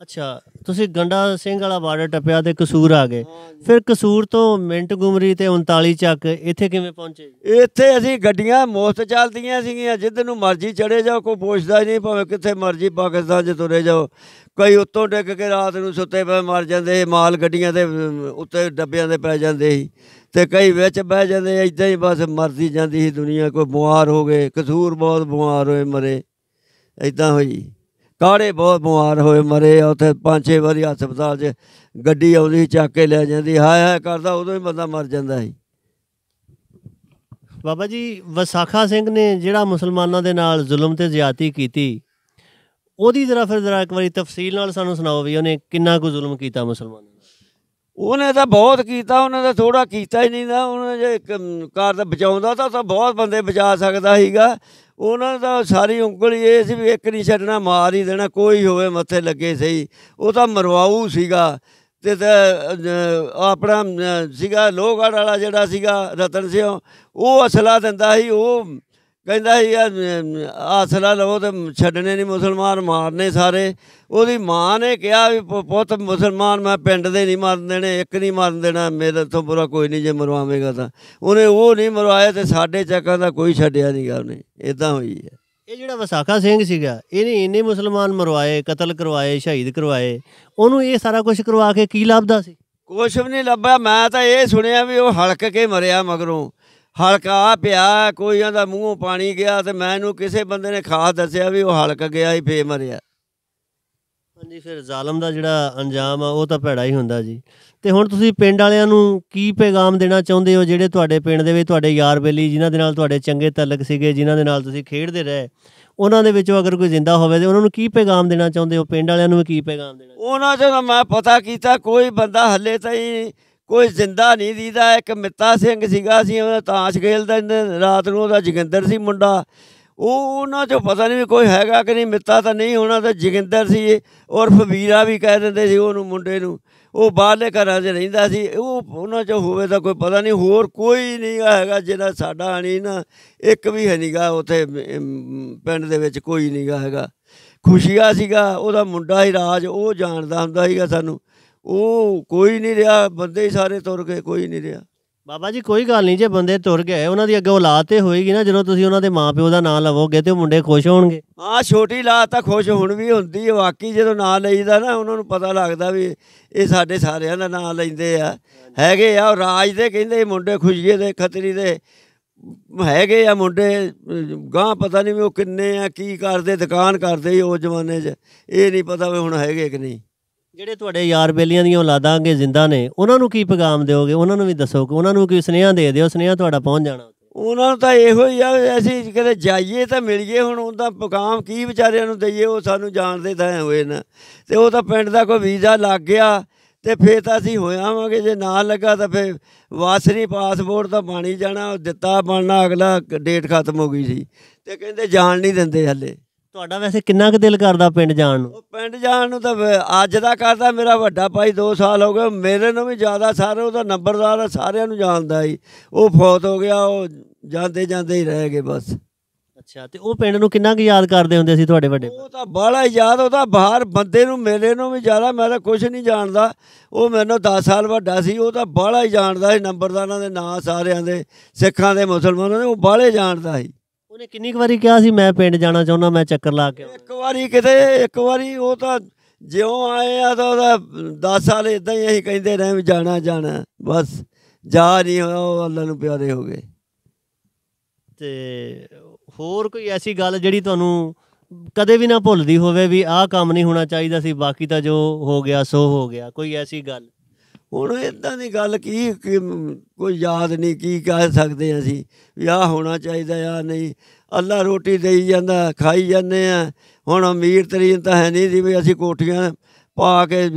ਅੱਛਾ ਤੁਸੀਂ ਗੰਡਾ ਸਿੰਘ ਵਾਲਾ ਬਾਰਡਰ ਟੱਪਿਆ ਤੇ ਕਸੂਰ ਆ ਗਏ ਫਿਰ ਕਸੂਰ ਤੋਂ ਮਿੰਟ ਗੁਮਰੀ ਤੇ 39 ਚੱਕ ਇੱਥੇ ਕਿਵੇਂ ਪਹੁੰਚੇ ਇੱਥੇ ਅਸੀਂ ਗੱਡੀਆਂ ਮੋਸਤ ਚੱਲਦੀਆਂ ਸੀਗੀਆਂ ਜਿੱਦ ਨੂੰ ਮਰਜ਼ੀ ਚੜੇ ਜਾਓ ਕੋਈ ਪੁੱਛਦਾ ਨਹੀਂ ਭਾਵੇਂ ਕਿੱਥੇ ਮਰਜ਼ੀ ਪਾਕਿਸਤਾਨ 'ਚ ਤੁਰੇ ਜਾਓ ਕਈ ਉੱਤੋਂ ਡਿੱਗ ਕੇ ਰਾਤ ਨੂੰ ਸੁੱਤੇ ਪਏ ਮਰ ਜਾਂਦੇ ਮਾਲ ਗੱਡੀਆਂ ਦੇ ਉੱਤੇ ਡੱਬਿਆਂ ਦੇ ਪੈ ਜਾਂਦੇ ਸੀ ਤੇ ਕਈ ਵਿੱਚ ਬਹਿ ਜਾਂਦੇ ਐਦਾਂ ਹੀ ਬਸ ਮਰਦੀ ਜਾਂਦੀ ਸੀ ਦੁਨੀਆ ਕੋਈ ਬਿਮਾਰ ਹੋ ਗਏ ਕਸੂਰ ਬਹੁਤ ਬਿਮਾਰ ਹੋਏ ਮਰੇ ਐਦਾਂ ਹੋਈ ਕਾੜੇ ਬਹੁਤ ਬਿਮਾਰ ਹੋਏ ਮਰੇ ਉੱਥੇ ਪੰਜ ਛੇ ਵਾਰੀ ਹਸਪਤਾਲ 'ਚ ਗੱਡੀ ਆਉਂਦੀ ਚੱਕ ਕੇ ਲੈ ਜਾਂਦੀ ਹਾਏ ਹਾਏ ਕਰਦਾ ਉਦੋਂ ਹੀ ਬੰਦਾ ਮਰ ਜਾਂਦਾ ਸੀ ਬਾਬਾ ਜੀ ਵਸਾਖਾ ਸਿੰਘ ਨੇ ਜਿਹੜਾ ਮੁਸਲਮਾਨਾਂ ਦੇ ਨਾਲ ਜ਼ੁਲਮ ਤੇ ਜ਼ਿਆਤੀ ਕੀਤੀ ਉਹਦੀ ਜ਼ਰਾ ਫਿਰ ਜ਼ਰਾ ਇੱਕ ਵਾਰੀ ਤਫਸੀਲ ਨਾਲ ਸਾਨੂੰ ਸੁਣਾਓ ਵੀ ਉਹਨੇ ਕਿੰਨਾ ਕੁ ਜ਼ੁਲਮ ਕੀਤਾ ਮੁਸਲਮਾਨਾਂ ਨਾਲ ਉਹਨੇ ਤਾਂ ਬਹੁਤ ਕੀਤਾ ਉਹਨੇ ਤਾਂ ਥੋੜਾ ਕੀਤਾ ਹੀ ਨਹੀਂ ਨਾ ਉਹਨੇ ਜੇ ਇੱਕ ਕਾਰ ਦਾ ਬਚਾਉਂਦਾ ਤਾਂ ਤਾਂ ਬਹੁਤ ਬੰਦੇ ਬਚਾ ਸਕਦਾ ਸੀਗਾ ਉਹਨਾਂ ਦਾ ਸਾਰੀ ਉਂਗਲੀ ਇਹ ਸੀ ਵੀ ਇੱਕ ਨਹੀਂ ਛੱਡਣਾ ਮਾਰ ਹੀ ਦੇਣਾ ਕੋਈ ਹੋਵੇ ਮੱਥੇ ਲੱਗੇ ਸਹੀ ਉਹ ਤਾਂ ਮਰਵਾਊ ਸੀਗਾ ਤੇ ਆਪਣਾ ਸੀਗਾ ਲੋਹਗੜ ਵਾਲਾ ਜਿਹੜਾ ਸੀਗਾ ਰਤਨ ਸਿੰਘ ਉਹ ਅਸਲਾ ਦਿੰਦਾ ਸੀ ਉਹ ਕਹਿੰਦਾ ਇਹ ਆਸਰਾ ਲਵੋ ਤੇ ਛੱਡਣੇ ਨਹੀਂ ਮੁਸਲਮਾਨ ਮਾਰਨੇ ਸਾਰੇ ਉਹਦੀ ਮਾਂ ਨੇ ਕਿਹਾ ਵੀ ਪੁੱਤ ਮੁਸਲਮਾਨ ਮੈਂ ਪਿੰਡ ਦੇ ਨਹੀਂ ਮਾਰਨ ਦੇਣੇ ਇੱਕ ਨਹੀਂ ਮਾਰਨ ਦੇਣਾ ਮੇਰੇ ਤੋਂ ਬੁਰਾ ਕੋਈ ਨਹੀਂ ਜੇ ਮਰਵਾਵੇਂਗਾ ਤਾਂ ਉਹਨੇ ਉਹ ਨਹੀਂ ਮਰਵਾਇਆ ਤੇ ਸਾਡੇ ਚੱਕਾਂ ਦਾ ਕੋਈ ਛੱਡਿਆ ਨਹੀਂ ਗਾ ਉਹਨੇ ਇਦਾਂ ਹੋਈ ਹੈ ਇਹ ਜਿਹੜਾ ਵਸਾਖਾ ਸਿੰਘ ਸੀਗਾ ਇਹਨੇ ਇੰਨੇ ਮੁਸਲਮਾਨ ਮਰਵਾਏ ਕਤਲ ਕਰਵਾਏ ਸ਼ਹੀਦ ਕਰਵਾਏ ਉਹਨੂੰ ਇਹ ਸਾਰਾ ਕੁਝ ਕਰਵਾ ਕੇ ਕੀ ਲੱਭਦਾ ਸੀ ਕੁਝ ਵੀ ਨਹੀਂ ਲੱਭਿਆ ਮੈਂ ਤਾਂ ਇਹ ਸੁਣਿਆ ਵੀ ਉਹ ਹਲਕ ਕੇ ਮਰਿਆ ਮਗਰੋਂ ਹਲਕਾ ਪਿਆ ਕੋਈਆਂ ਦਾ ਮੂੰਹੋਂ ਪਾਣੀ ਗਿਆ ਤੇ ਮੈਨੂੰ ਕਿਸੇ ਬੰਦੇ ਨੇ ਖਾਸ ਦੱਸਿਆ ਵੀ ਉਹ ਹਲਕ ਗਿਆ ਹੀ ਫੇ ਮਰਿਆ ਹਾਂਜੀ ਫਿਰ ਜ਼ਾਲਮ ਦਾ ਜਿਹੜਾ ਅੰਜਾਮ ਆ ਉਹ ਤਾਂ ਭੈੜਾ ਹੀ ਹੁੰਦਾ ਜੀ ਤੇ ਹੁਣ ਤੁਸੀਂ ਪਿੰਡ ਵਾਲਿਆਂ ਨੂੰ ਕੀ ਪੈਗਾਮ ਦੇਣਾ ਚਾਹੁੰਦੇ ਹੋ ਜਿਹੜੇ ਤੁਹਾਡੇ ਪਿੰਡ ਦੇ ਵਿੱਚ ਤੁਹਾਡੇ ਯਾਰ ਬੇਲੀ ਜਿਨ੍ਹਾਂ ਦੇ ਨਾਲ ਤੁਹਾਡੇ ਚੰਗੇ ਤਲਕ ਸੀਗੇ ਜਿਨ੍ਹਾਂ ਦੇ ਨਾਲ ਤੁਸੀਂ ਖੇਡਦੇ ਰਹੇ ਉਹਨਾਂ ਦੇ ਵਿੱਚੋਂ ਅਗਰ ਕੋਈ ਜ਼ਿੰਦਾ ਹੋਵੇ ਤੇ ਉਹਨਾਂ ਨੂੰ ਕੀ ਪੈਗਾਮ ਦੇਣਾ ਚਾਹੁੰਦੇ ਹੋ ਪਿੰਡ ਵਾਲਿਆਂ ਨੂੰ ਕੀ ਪੈਗਾਮ ਦੇਣਾ ਉਹਨਾਂ ਚੋਂ ਮੈਂ ਪਤਾ ਕੀਤਾ ਕੋਈ ਬੰਦਾ ਹੱਲੇ ਤਾਈਂ ਕੋਈ ਜ਼ਿੰਦਾ ਨਹੀਂ ਦੀਦਾ ਇੱਕ ਮਿੱਤਾ ਸਿੰਘ ਸੀਗਾ ਸੀ ਉਹਦਾ ਤਾਸ਼ ਖੇਲਦਾ ਰਾਤ ਨੂੰ ਉਹਦਾ ਜਗਿੰਦਰ ਸੀ ਮੁੰਡਾ ਉਹ ਉਹਨਾਂ ਚੋਂ ਪਤਾ ਨਹੀਂ ਕੋਈ ਹੈਗਾ ਕਿ ਨਹੀਂ ਮਿੱਤਾ ਤਾਂ ਨਹੀਂ ਹੋਣਾ ਤਾਂ ਜਗਿੰਦਰ ਸੀ ਔਰ ਵੀਰਾ ਵੀ ਕਹਿ ਦਿੰਦੇ ਸੀ ਉਹਨੂੰ ਮੁੰਡੇ ਨੂੰ ਉਹ ਬਾਹਰਲੇ ਘਰਾਂ 'ਚ ਰਹਿੰਦਾ ਸੀ ਉਹ ਉਹਨਾਂ 'ਚ ਹੋਵੇ ਤਾਂ ਕੋਈ ਪਤਾ ਨਹੀਂ ਹੋਰ ਕੋਈ ਨਹੀਂ ਹੈਗਾ ਜਿਹੜਾ ਸਾਡਾ ਨਹੀਂ ਨਾ ਇੱਕ ਵੀ ਹੈ ਨਹੀਂਗਾ ਉਥੇ ਪਿੰਡ ਦੇ ਵਿੱਚ ਕੋਈ ਨਹੀਂਗਾ ਹੈਗਾ ਖੁਸ਼ੀਆ ਸੀਗਾ ਉਹਦਾ ਮੁੰਡਾ ਹੀ ਰਾਜ ਉਹ ਜਾਣਦਾ ਹੁੰਦਾ ਸੀਗਾ ਸਾਨੂੰ ਉਹ ਕੋਈ ਨਹੀਂ ਰਿਹਾ ਬੰਦੇ ਹੀ ਸਾਰੇ ਤੁਰ ਗਏ ਕੋਈ ਨਹੀਂ ਰਿਹਾ ਬਾਬਾ ਜੀ ਕੋਈ ਗੱਲ ਨਹੀਂ ਜੇ ਬੰਦੇ ਤੁਰ ਗਏ ਉਹਨਾਂ ਦੀ ਅੱਗੇ ਔਲਾਦ ਤੇ ਹੋਏਗੀ ਨਾ ਜਦੋਂ ਤੁਸੀਂ ਉਹਨਾਂ ਦੇ ਮਾਪਿਓ ਦਾ ਨਾਂ ਲਵੋਗੇ ਤੇ ਉਹ ਮੁੰਡੇ ਖੁਸ਼ ਹੋਣਗੇ ਆ ਛੋਟੀ ਲਾਤ ਤਾਂ ਖੁਸ਼ ਹੁਣ ਵੀ ਹੁੰਦੀ ਹੈ ਵਾਕੀ ਜਦੋਂ ਨਾਂ ਲਈਦਾ ਨਾ ਉਹਨਾਂ ਨੂੰ ਪਤਾ ਲੱਗਦਾ ਵੀ ਇਹ ਸਾਡੇ ਸਾਰਿਆਂ ਦਾ ਨਾਂ ਲੈਂਦੇ ਆ ਹੈਗੇ ਆ ਰਾਜ ਦੇ ਕਹਿੰਦੇ ਮੁੰਡੇ ਖੁਸ਼ੀਏ ਦੇ ਖਤਰੀ ਦੇ ਹੈਗੇ ਆ ਮੁੰਡੇ ਗਾਂ ਪਤਾ ਨਹੀਂ ਵੀ ਉਹ ਕਿੰਨੇ ਆ ਕੀ ਕਰਦੇ ਦੁਕਾਨ ਕਰਦੇ ਉਹ ਜਵਾਨੇ 'ਚ ਇਹ ਨਹੀਂ ਪਤਾ ਵੀ ਹੁਣ ਹੈਗੇ ਕਿ ਨਹੀਂ ਜਿਹੜੇ ਤੁਹਾਡੇ ਯਾਰ ਬੇਲੀਆਂ ਦੀਆਂ ਔਲਾਦਾਂ ਅਗੇ ਜ਼ਿੰਦਾ ਨੇ ਉਹਨਾਂ ਨੂੰ ਕੀ ਪੈਗਾਮ ਦਿਓਗੇ ਉਹਨਾਂ ਨੂੰ ਵੀ ਦੱਸੋ ਕਿ ਉਹਨਾਂ ਨੂੰ ਕੀ ਸੁਨੇਹਾ ਦੇ ਦਿਓ ਸੁਨੇਹਾ ਤੁਹਾਡਾ ਪਹੁੰਚ ਜਾਣਾ ਉਹਨਾਂ ਨੂੰ ਤਾਂ ਇਹੋ ਹੀ ਆ ਅਸੀਂ ਕਦੇ ਜਾਈਏ ਤਾਂ ਮਿਲ ਜੇ ਹੁਣ ਉਹਦਾ ਪੈਗਾਮ ਕੀ ਵਿਚਾਰਿਆਂ ਨੂੰ ਦਈਏ ਉਹ ਸਾਨੂੰ ਜਾਣਦੇ ਤਾਂ ਹੋਏ ਨਾ ਤੇ ਉਹ ਤਾਂ ਪਿੰਡ ਦਾ ਕੋਈ ਵੀਜ਼ਾ ਲੱਗ ਗਿਆ ਤੇ ਫੇਰ ਤਾਂ ਅਸੀਂ ਹੋਇਆਵਾਂਗੇ ਜੇ ਨਾ ਲੱਗਾ ਤਾਂ ਫੇਰ ਵਾਸਰੀ ਪਾਸਪੋਰਟ ਤਾਂ ਬਾਣੀ ਜਾਣਾ ਉਹ ਦਿੱਤਾ ਬਣਨਾ ਅਗਲਾ ਡੇਟ ਖਤਮ ਹੋ ਗਈ ਸੀ ਤੇ ਕਹਿੰਦੇ ਜਾਣ ਨਹੀਂ ਦਿੰਦੇ ਹੱਲੇ ਤੁਹਾਡਾ ਵੈਸੇ ਕਿੰਨਾ ਕੁ ਦਿਲ ਕਰਦਾ ਪਿੰਡ ਜਾਣ ਨੂੰ ਉਹ ਪਿੰਡ ਜਾਣ ਨੂੰ ਤਾਂ ਫਿਰ ਅੱਜ ਦਾ ਕਰਦਾ ਮੇਰਾ ਵੱਡਾ ਭਾਈ 2 ਸਾਲ ਹੋ ਗਏ ਮੇਰੇ ਨੂੰ ਵੀ ਜ਼ਿਆਦਾ ਸਾਰੇ ਉਹਦਾ ਨੰਬਰਦਾਰ ਸਾਰਿਆਂ ਨੂੰ ਜਾਣਦਾ ਹੀ ਉਹ ਫੌਤ ਹੋ ਗਿਆ ਉਹ ਜਾਂਦੇ ਜਾਂਦੇ ਹੀ ਰਹਿ ਗਏ ਬਸ ਅੱਛਾ ਤੇ ਉਹ ਪਿੰਡ ਨੂੰ ਕਿੰਨਾ ਕੁ ਯਾਦ ਕਰਦੇ ਹੁੰਦੇ ਸੀ ਤੁਹਾਡੇ ਵੱਡੇ ਉਹ ਤਾਂ ਬਾਹਲਾ ਯਾਦ ਉਹਦਾ ਬਾਹਰ ਬੰਦੇ ਨੂੰ ਮੇਰੇ ਨੂੰ ਵੀ ਜ਼ਿਆਦਾ ਮੈਂ ਤਾਂ ਕੁਝ ਨਹੀਂ ਜਾਣਦਾ ਉਹ ਮੈਨੂੰ 10 ਸਾਲ ਵੱਡਾ ਸੀ ਉਹ ਤਾਂ ਬਾਹਲਾ ਹੀ ਜਾਣਦਾ ਸੀ ਨੰਬਰਦਾਰਾਂ ਦੇ ਨਾਂ ਸਾਰਿਆਂ ਦੇ ਸਿੱਖਾਂ ਦੇ ਮੁਸਲਮਾਨਾਂ ਦੇ ਉਹ ਬਾਹਲੇ ਜਾਣਦਾ ਸੀ ਉਹਨੇ ਕਿੰਨੀ ਕੁ ਵਾਰੀ ਕਿਹਾ ਸੀ ਮੈਂ ਪਿੰਡ ਜਾਣਾ ਚਾਹੁੰਦਾ ਮੈਂ ਚੱਕਰ ਲਾ ਕੇ ਇੱਕ ਵਾਰੀ ਕਿਤੇ ਇੱਕ ਵਾਰੀ ਉਹ ਤਾਂ ਜਿਉਂ ਆਏ ਆ ਤਾਂ ਉਹਦਾ 10 ਸਾਲ ਇਦਾਂ ਹੀ ਅਸੀਂ ਕਹਿੰਦੇ ਰਹੇ ਵੀ ਜਾਣਾ ਜਾਣਾ ਬਸ ਜਾ ਨਹੀਂ ਹੋਇਆ ਉਹ ਅੱਲਾ ਨੂੰ ਪਿਆਰੇ ਹੋ ਗਏ ਤੇ ਹੋਰ ਕੋਈ ਐਸੀ ਗੱਲ ਜਿਹੜੀ ਤੁਹਾਨੂੰ ਕਦੇ ਵੀ ਨਾ ਭੁੱਲਦੀ ਹੋਵੇ ਵੀ ਆਹ ਕੰਮ ਨਹੀਂ ਹੋਣਾ ਚਾਹੀਦਾ ਸੀ ਬਾਕੀ ਤਾਂ ਜੋ ਹੋ ਗਿਆ ਸੋ ਹੋ ਗਿਆ ਕੋਈ ਐਸੀ ਗੱਲ ਹੁਣ ਇਦਾਂ ਦੀ ਗੱਲ ਕੀ ਕੋਈ ਯਾਦ ਨਹੀਂ ਕੀ ਕਹਿ ਸਕਦੇ ਅਸੀਂ ਵੀ ਆ ਹੋਣਾ ਚਾਹੀਦਾ ਆ ਨਹੀਂ ਅੱਲਾ ਰੋਟੀ ਦੇਈ ਜਾਂਦਾ ਖਾਈ ਜਾਂਦੇ ਆ ਹੁਣ ਅਮੀਰ ਤਰੀਨ ਤਾਂ ਹੈ ਨਹੀਂ ਦੀ ਵੀ ਅਸੀਂ ਕੋਠੀਆਂ ਪਾ ਕੇ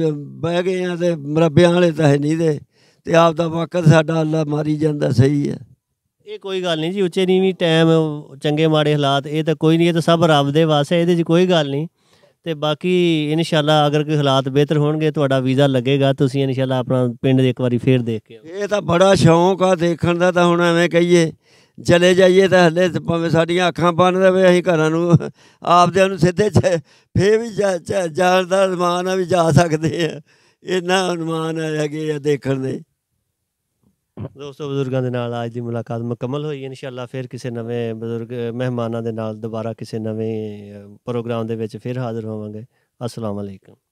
ਬਹਿ ਗਏ ਆ ਤੇ ਮਰਬਿਆਂ ਵਾਲੇ ਤਾਂ ਹੈ ਨਹੀਂ ਦੇ ਤੇ ਆਪ ਦਾ ਵਕਤ ਸਾਡਾ ਅੱਲਾ ਮਾਰੀ ਜਾਂਦਾ ਸਹੀ ਹੈ ਇਹ ਕੋਈ ਗੱਲ ਨਹੀਂ ਜੀ ਉੱਚੇ ਨਹੀਂ ਵੀ ਟਾਈਮ ਚੰਗੇ ਮਾੜੇ ਹਾਲਾਤ ਇਹ ਤਾਂ ਕੋਈ ਨਹੀਂ ਇਹ ਤਾਂ ਸਭ ਰੱਬ ਦੇ ਵਾਸਤੇ ਇਹਦੇ 'ਚ ਕੋਈ ਗੱਲ ਨਹੀਂ ਤੇ ਬਾਕੀ ਇਨਸ਼ਾਅੱਲਾ ਅਗਰ ਕੋਈ ਹਾਲਾਤ ਬਿਹਤਰ ਹੋਣਗੇ ਤੁਹਾਡਾ ਵੀਜ਼ਾ ਲੱਗੇਗਾ ਤੁਸੀਂ ਇਨਸ਼ਾਅੱਲਾ ਆਪਣਾ ਪਿੰਡ ਇੱਕ ਵਾਰੀ ਫੇਰ ਦੇਖ ਕੇ ਆਓ ਇਹ ਤਾਂ ਬੜਾ ਸ਼ੌਂਕ ਆ ਦੇਖਣ ਦਾ ਤਾਂ ਹੁਣ ਐਵੇਂ ਕਹੀਏ ਚਲੇ ਜਾਈਏ ਤਾਂ ਹੱਲੇ ਭਾਵੇਂ ਸਾਡੀਆਂ ਅੱਖਾਂ ਬੰਨ ਦੇਵੇ ਅਸੀਂ ਘਰਾਂ ਨੂੰ ਆਪਦਿਆਂ ਨੂੰ ਸਿੱਧੇ ਫੇਰ ਵੀ ਜਾਣ ਦਾ ਅਨੁਮਾਨ ਆ ਵੀ ਜਾ ਸਕਦੇ ਆ ਇੰਨਾ ਅਰਮਾਨ ਹੈਗੇ ਆ ਦੇਖਣ ਦੇ ਦੋਸਤੋ ਬਜ਼ੁਰਗਾਂ ਦੇ ਨਾਲ ਅੱਜ ਦੀ ਮੁਲਾਕਾਤ ਮੁਕੰਮਲ ਹੋਈ ਇਨਸ਼ਾਅੱਲਾ ਫਿਰ ਕਿਸੇ ਨਵੇਂ ਬਜ਼ੁਰਗ ਮਹਿਮਾਨਾਂ ਦੇ ਨਾਲ ਦੁਬਾਰਾ ਕਿਸੇ ਨਵੇਂ ਪ੍ਰੋਗਰਾਮ ਦੇ ਵਿੱਚ ਫਿਰ ਹਾਜ਼ਰ ਹੋਵਾਂਗੇ ਅਸਲਾਮ ਅਲੈਕਮ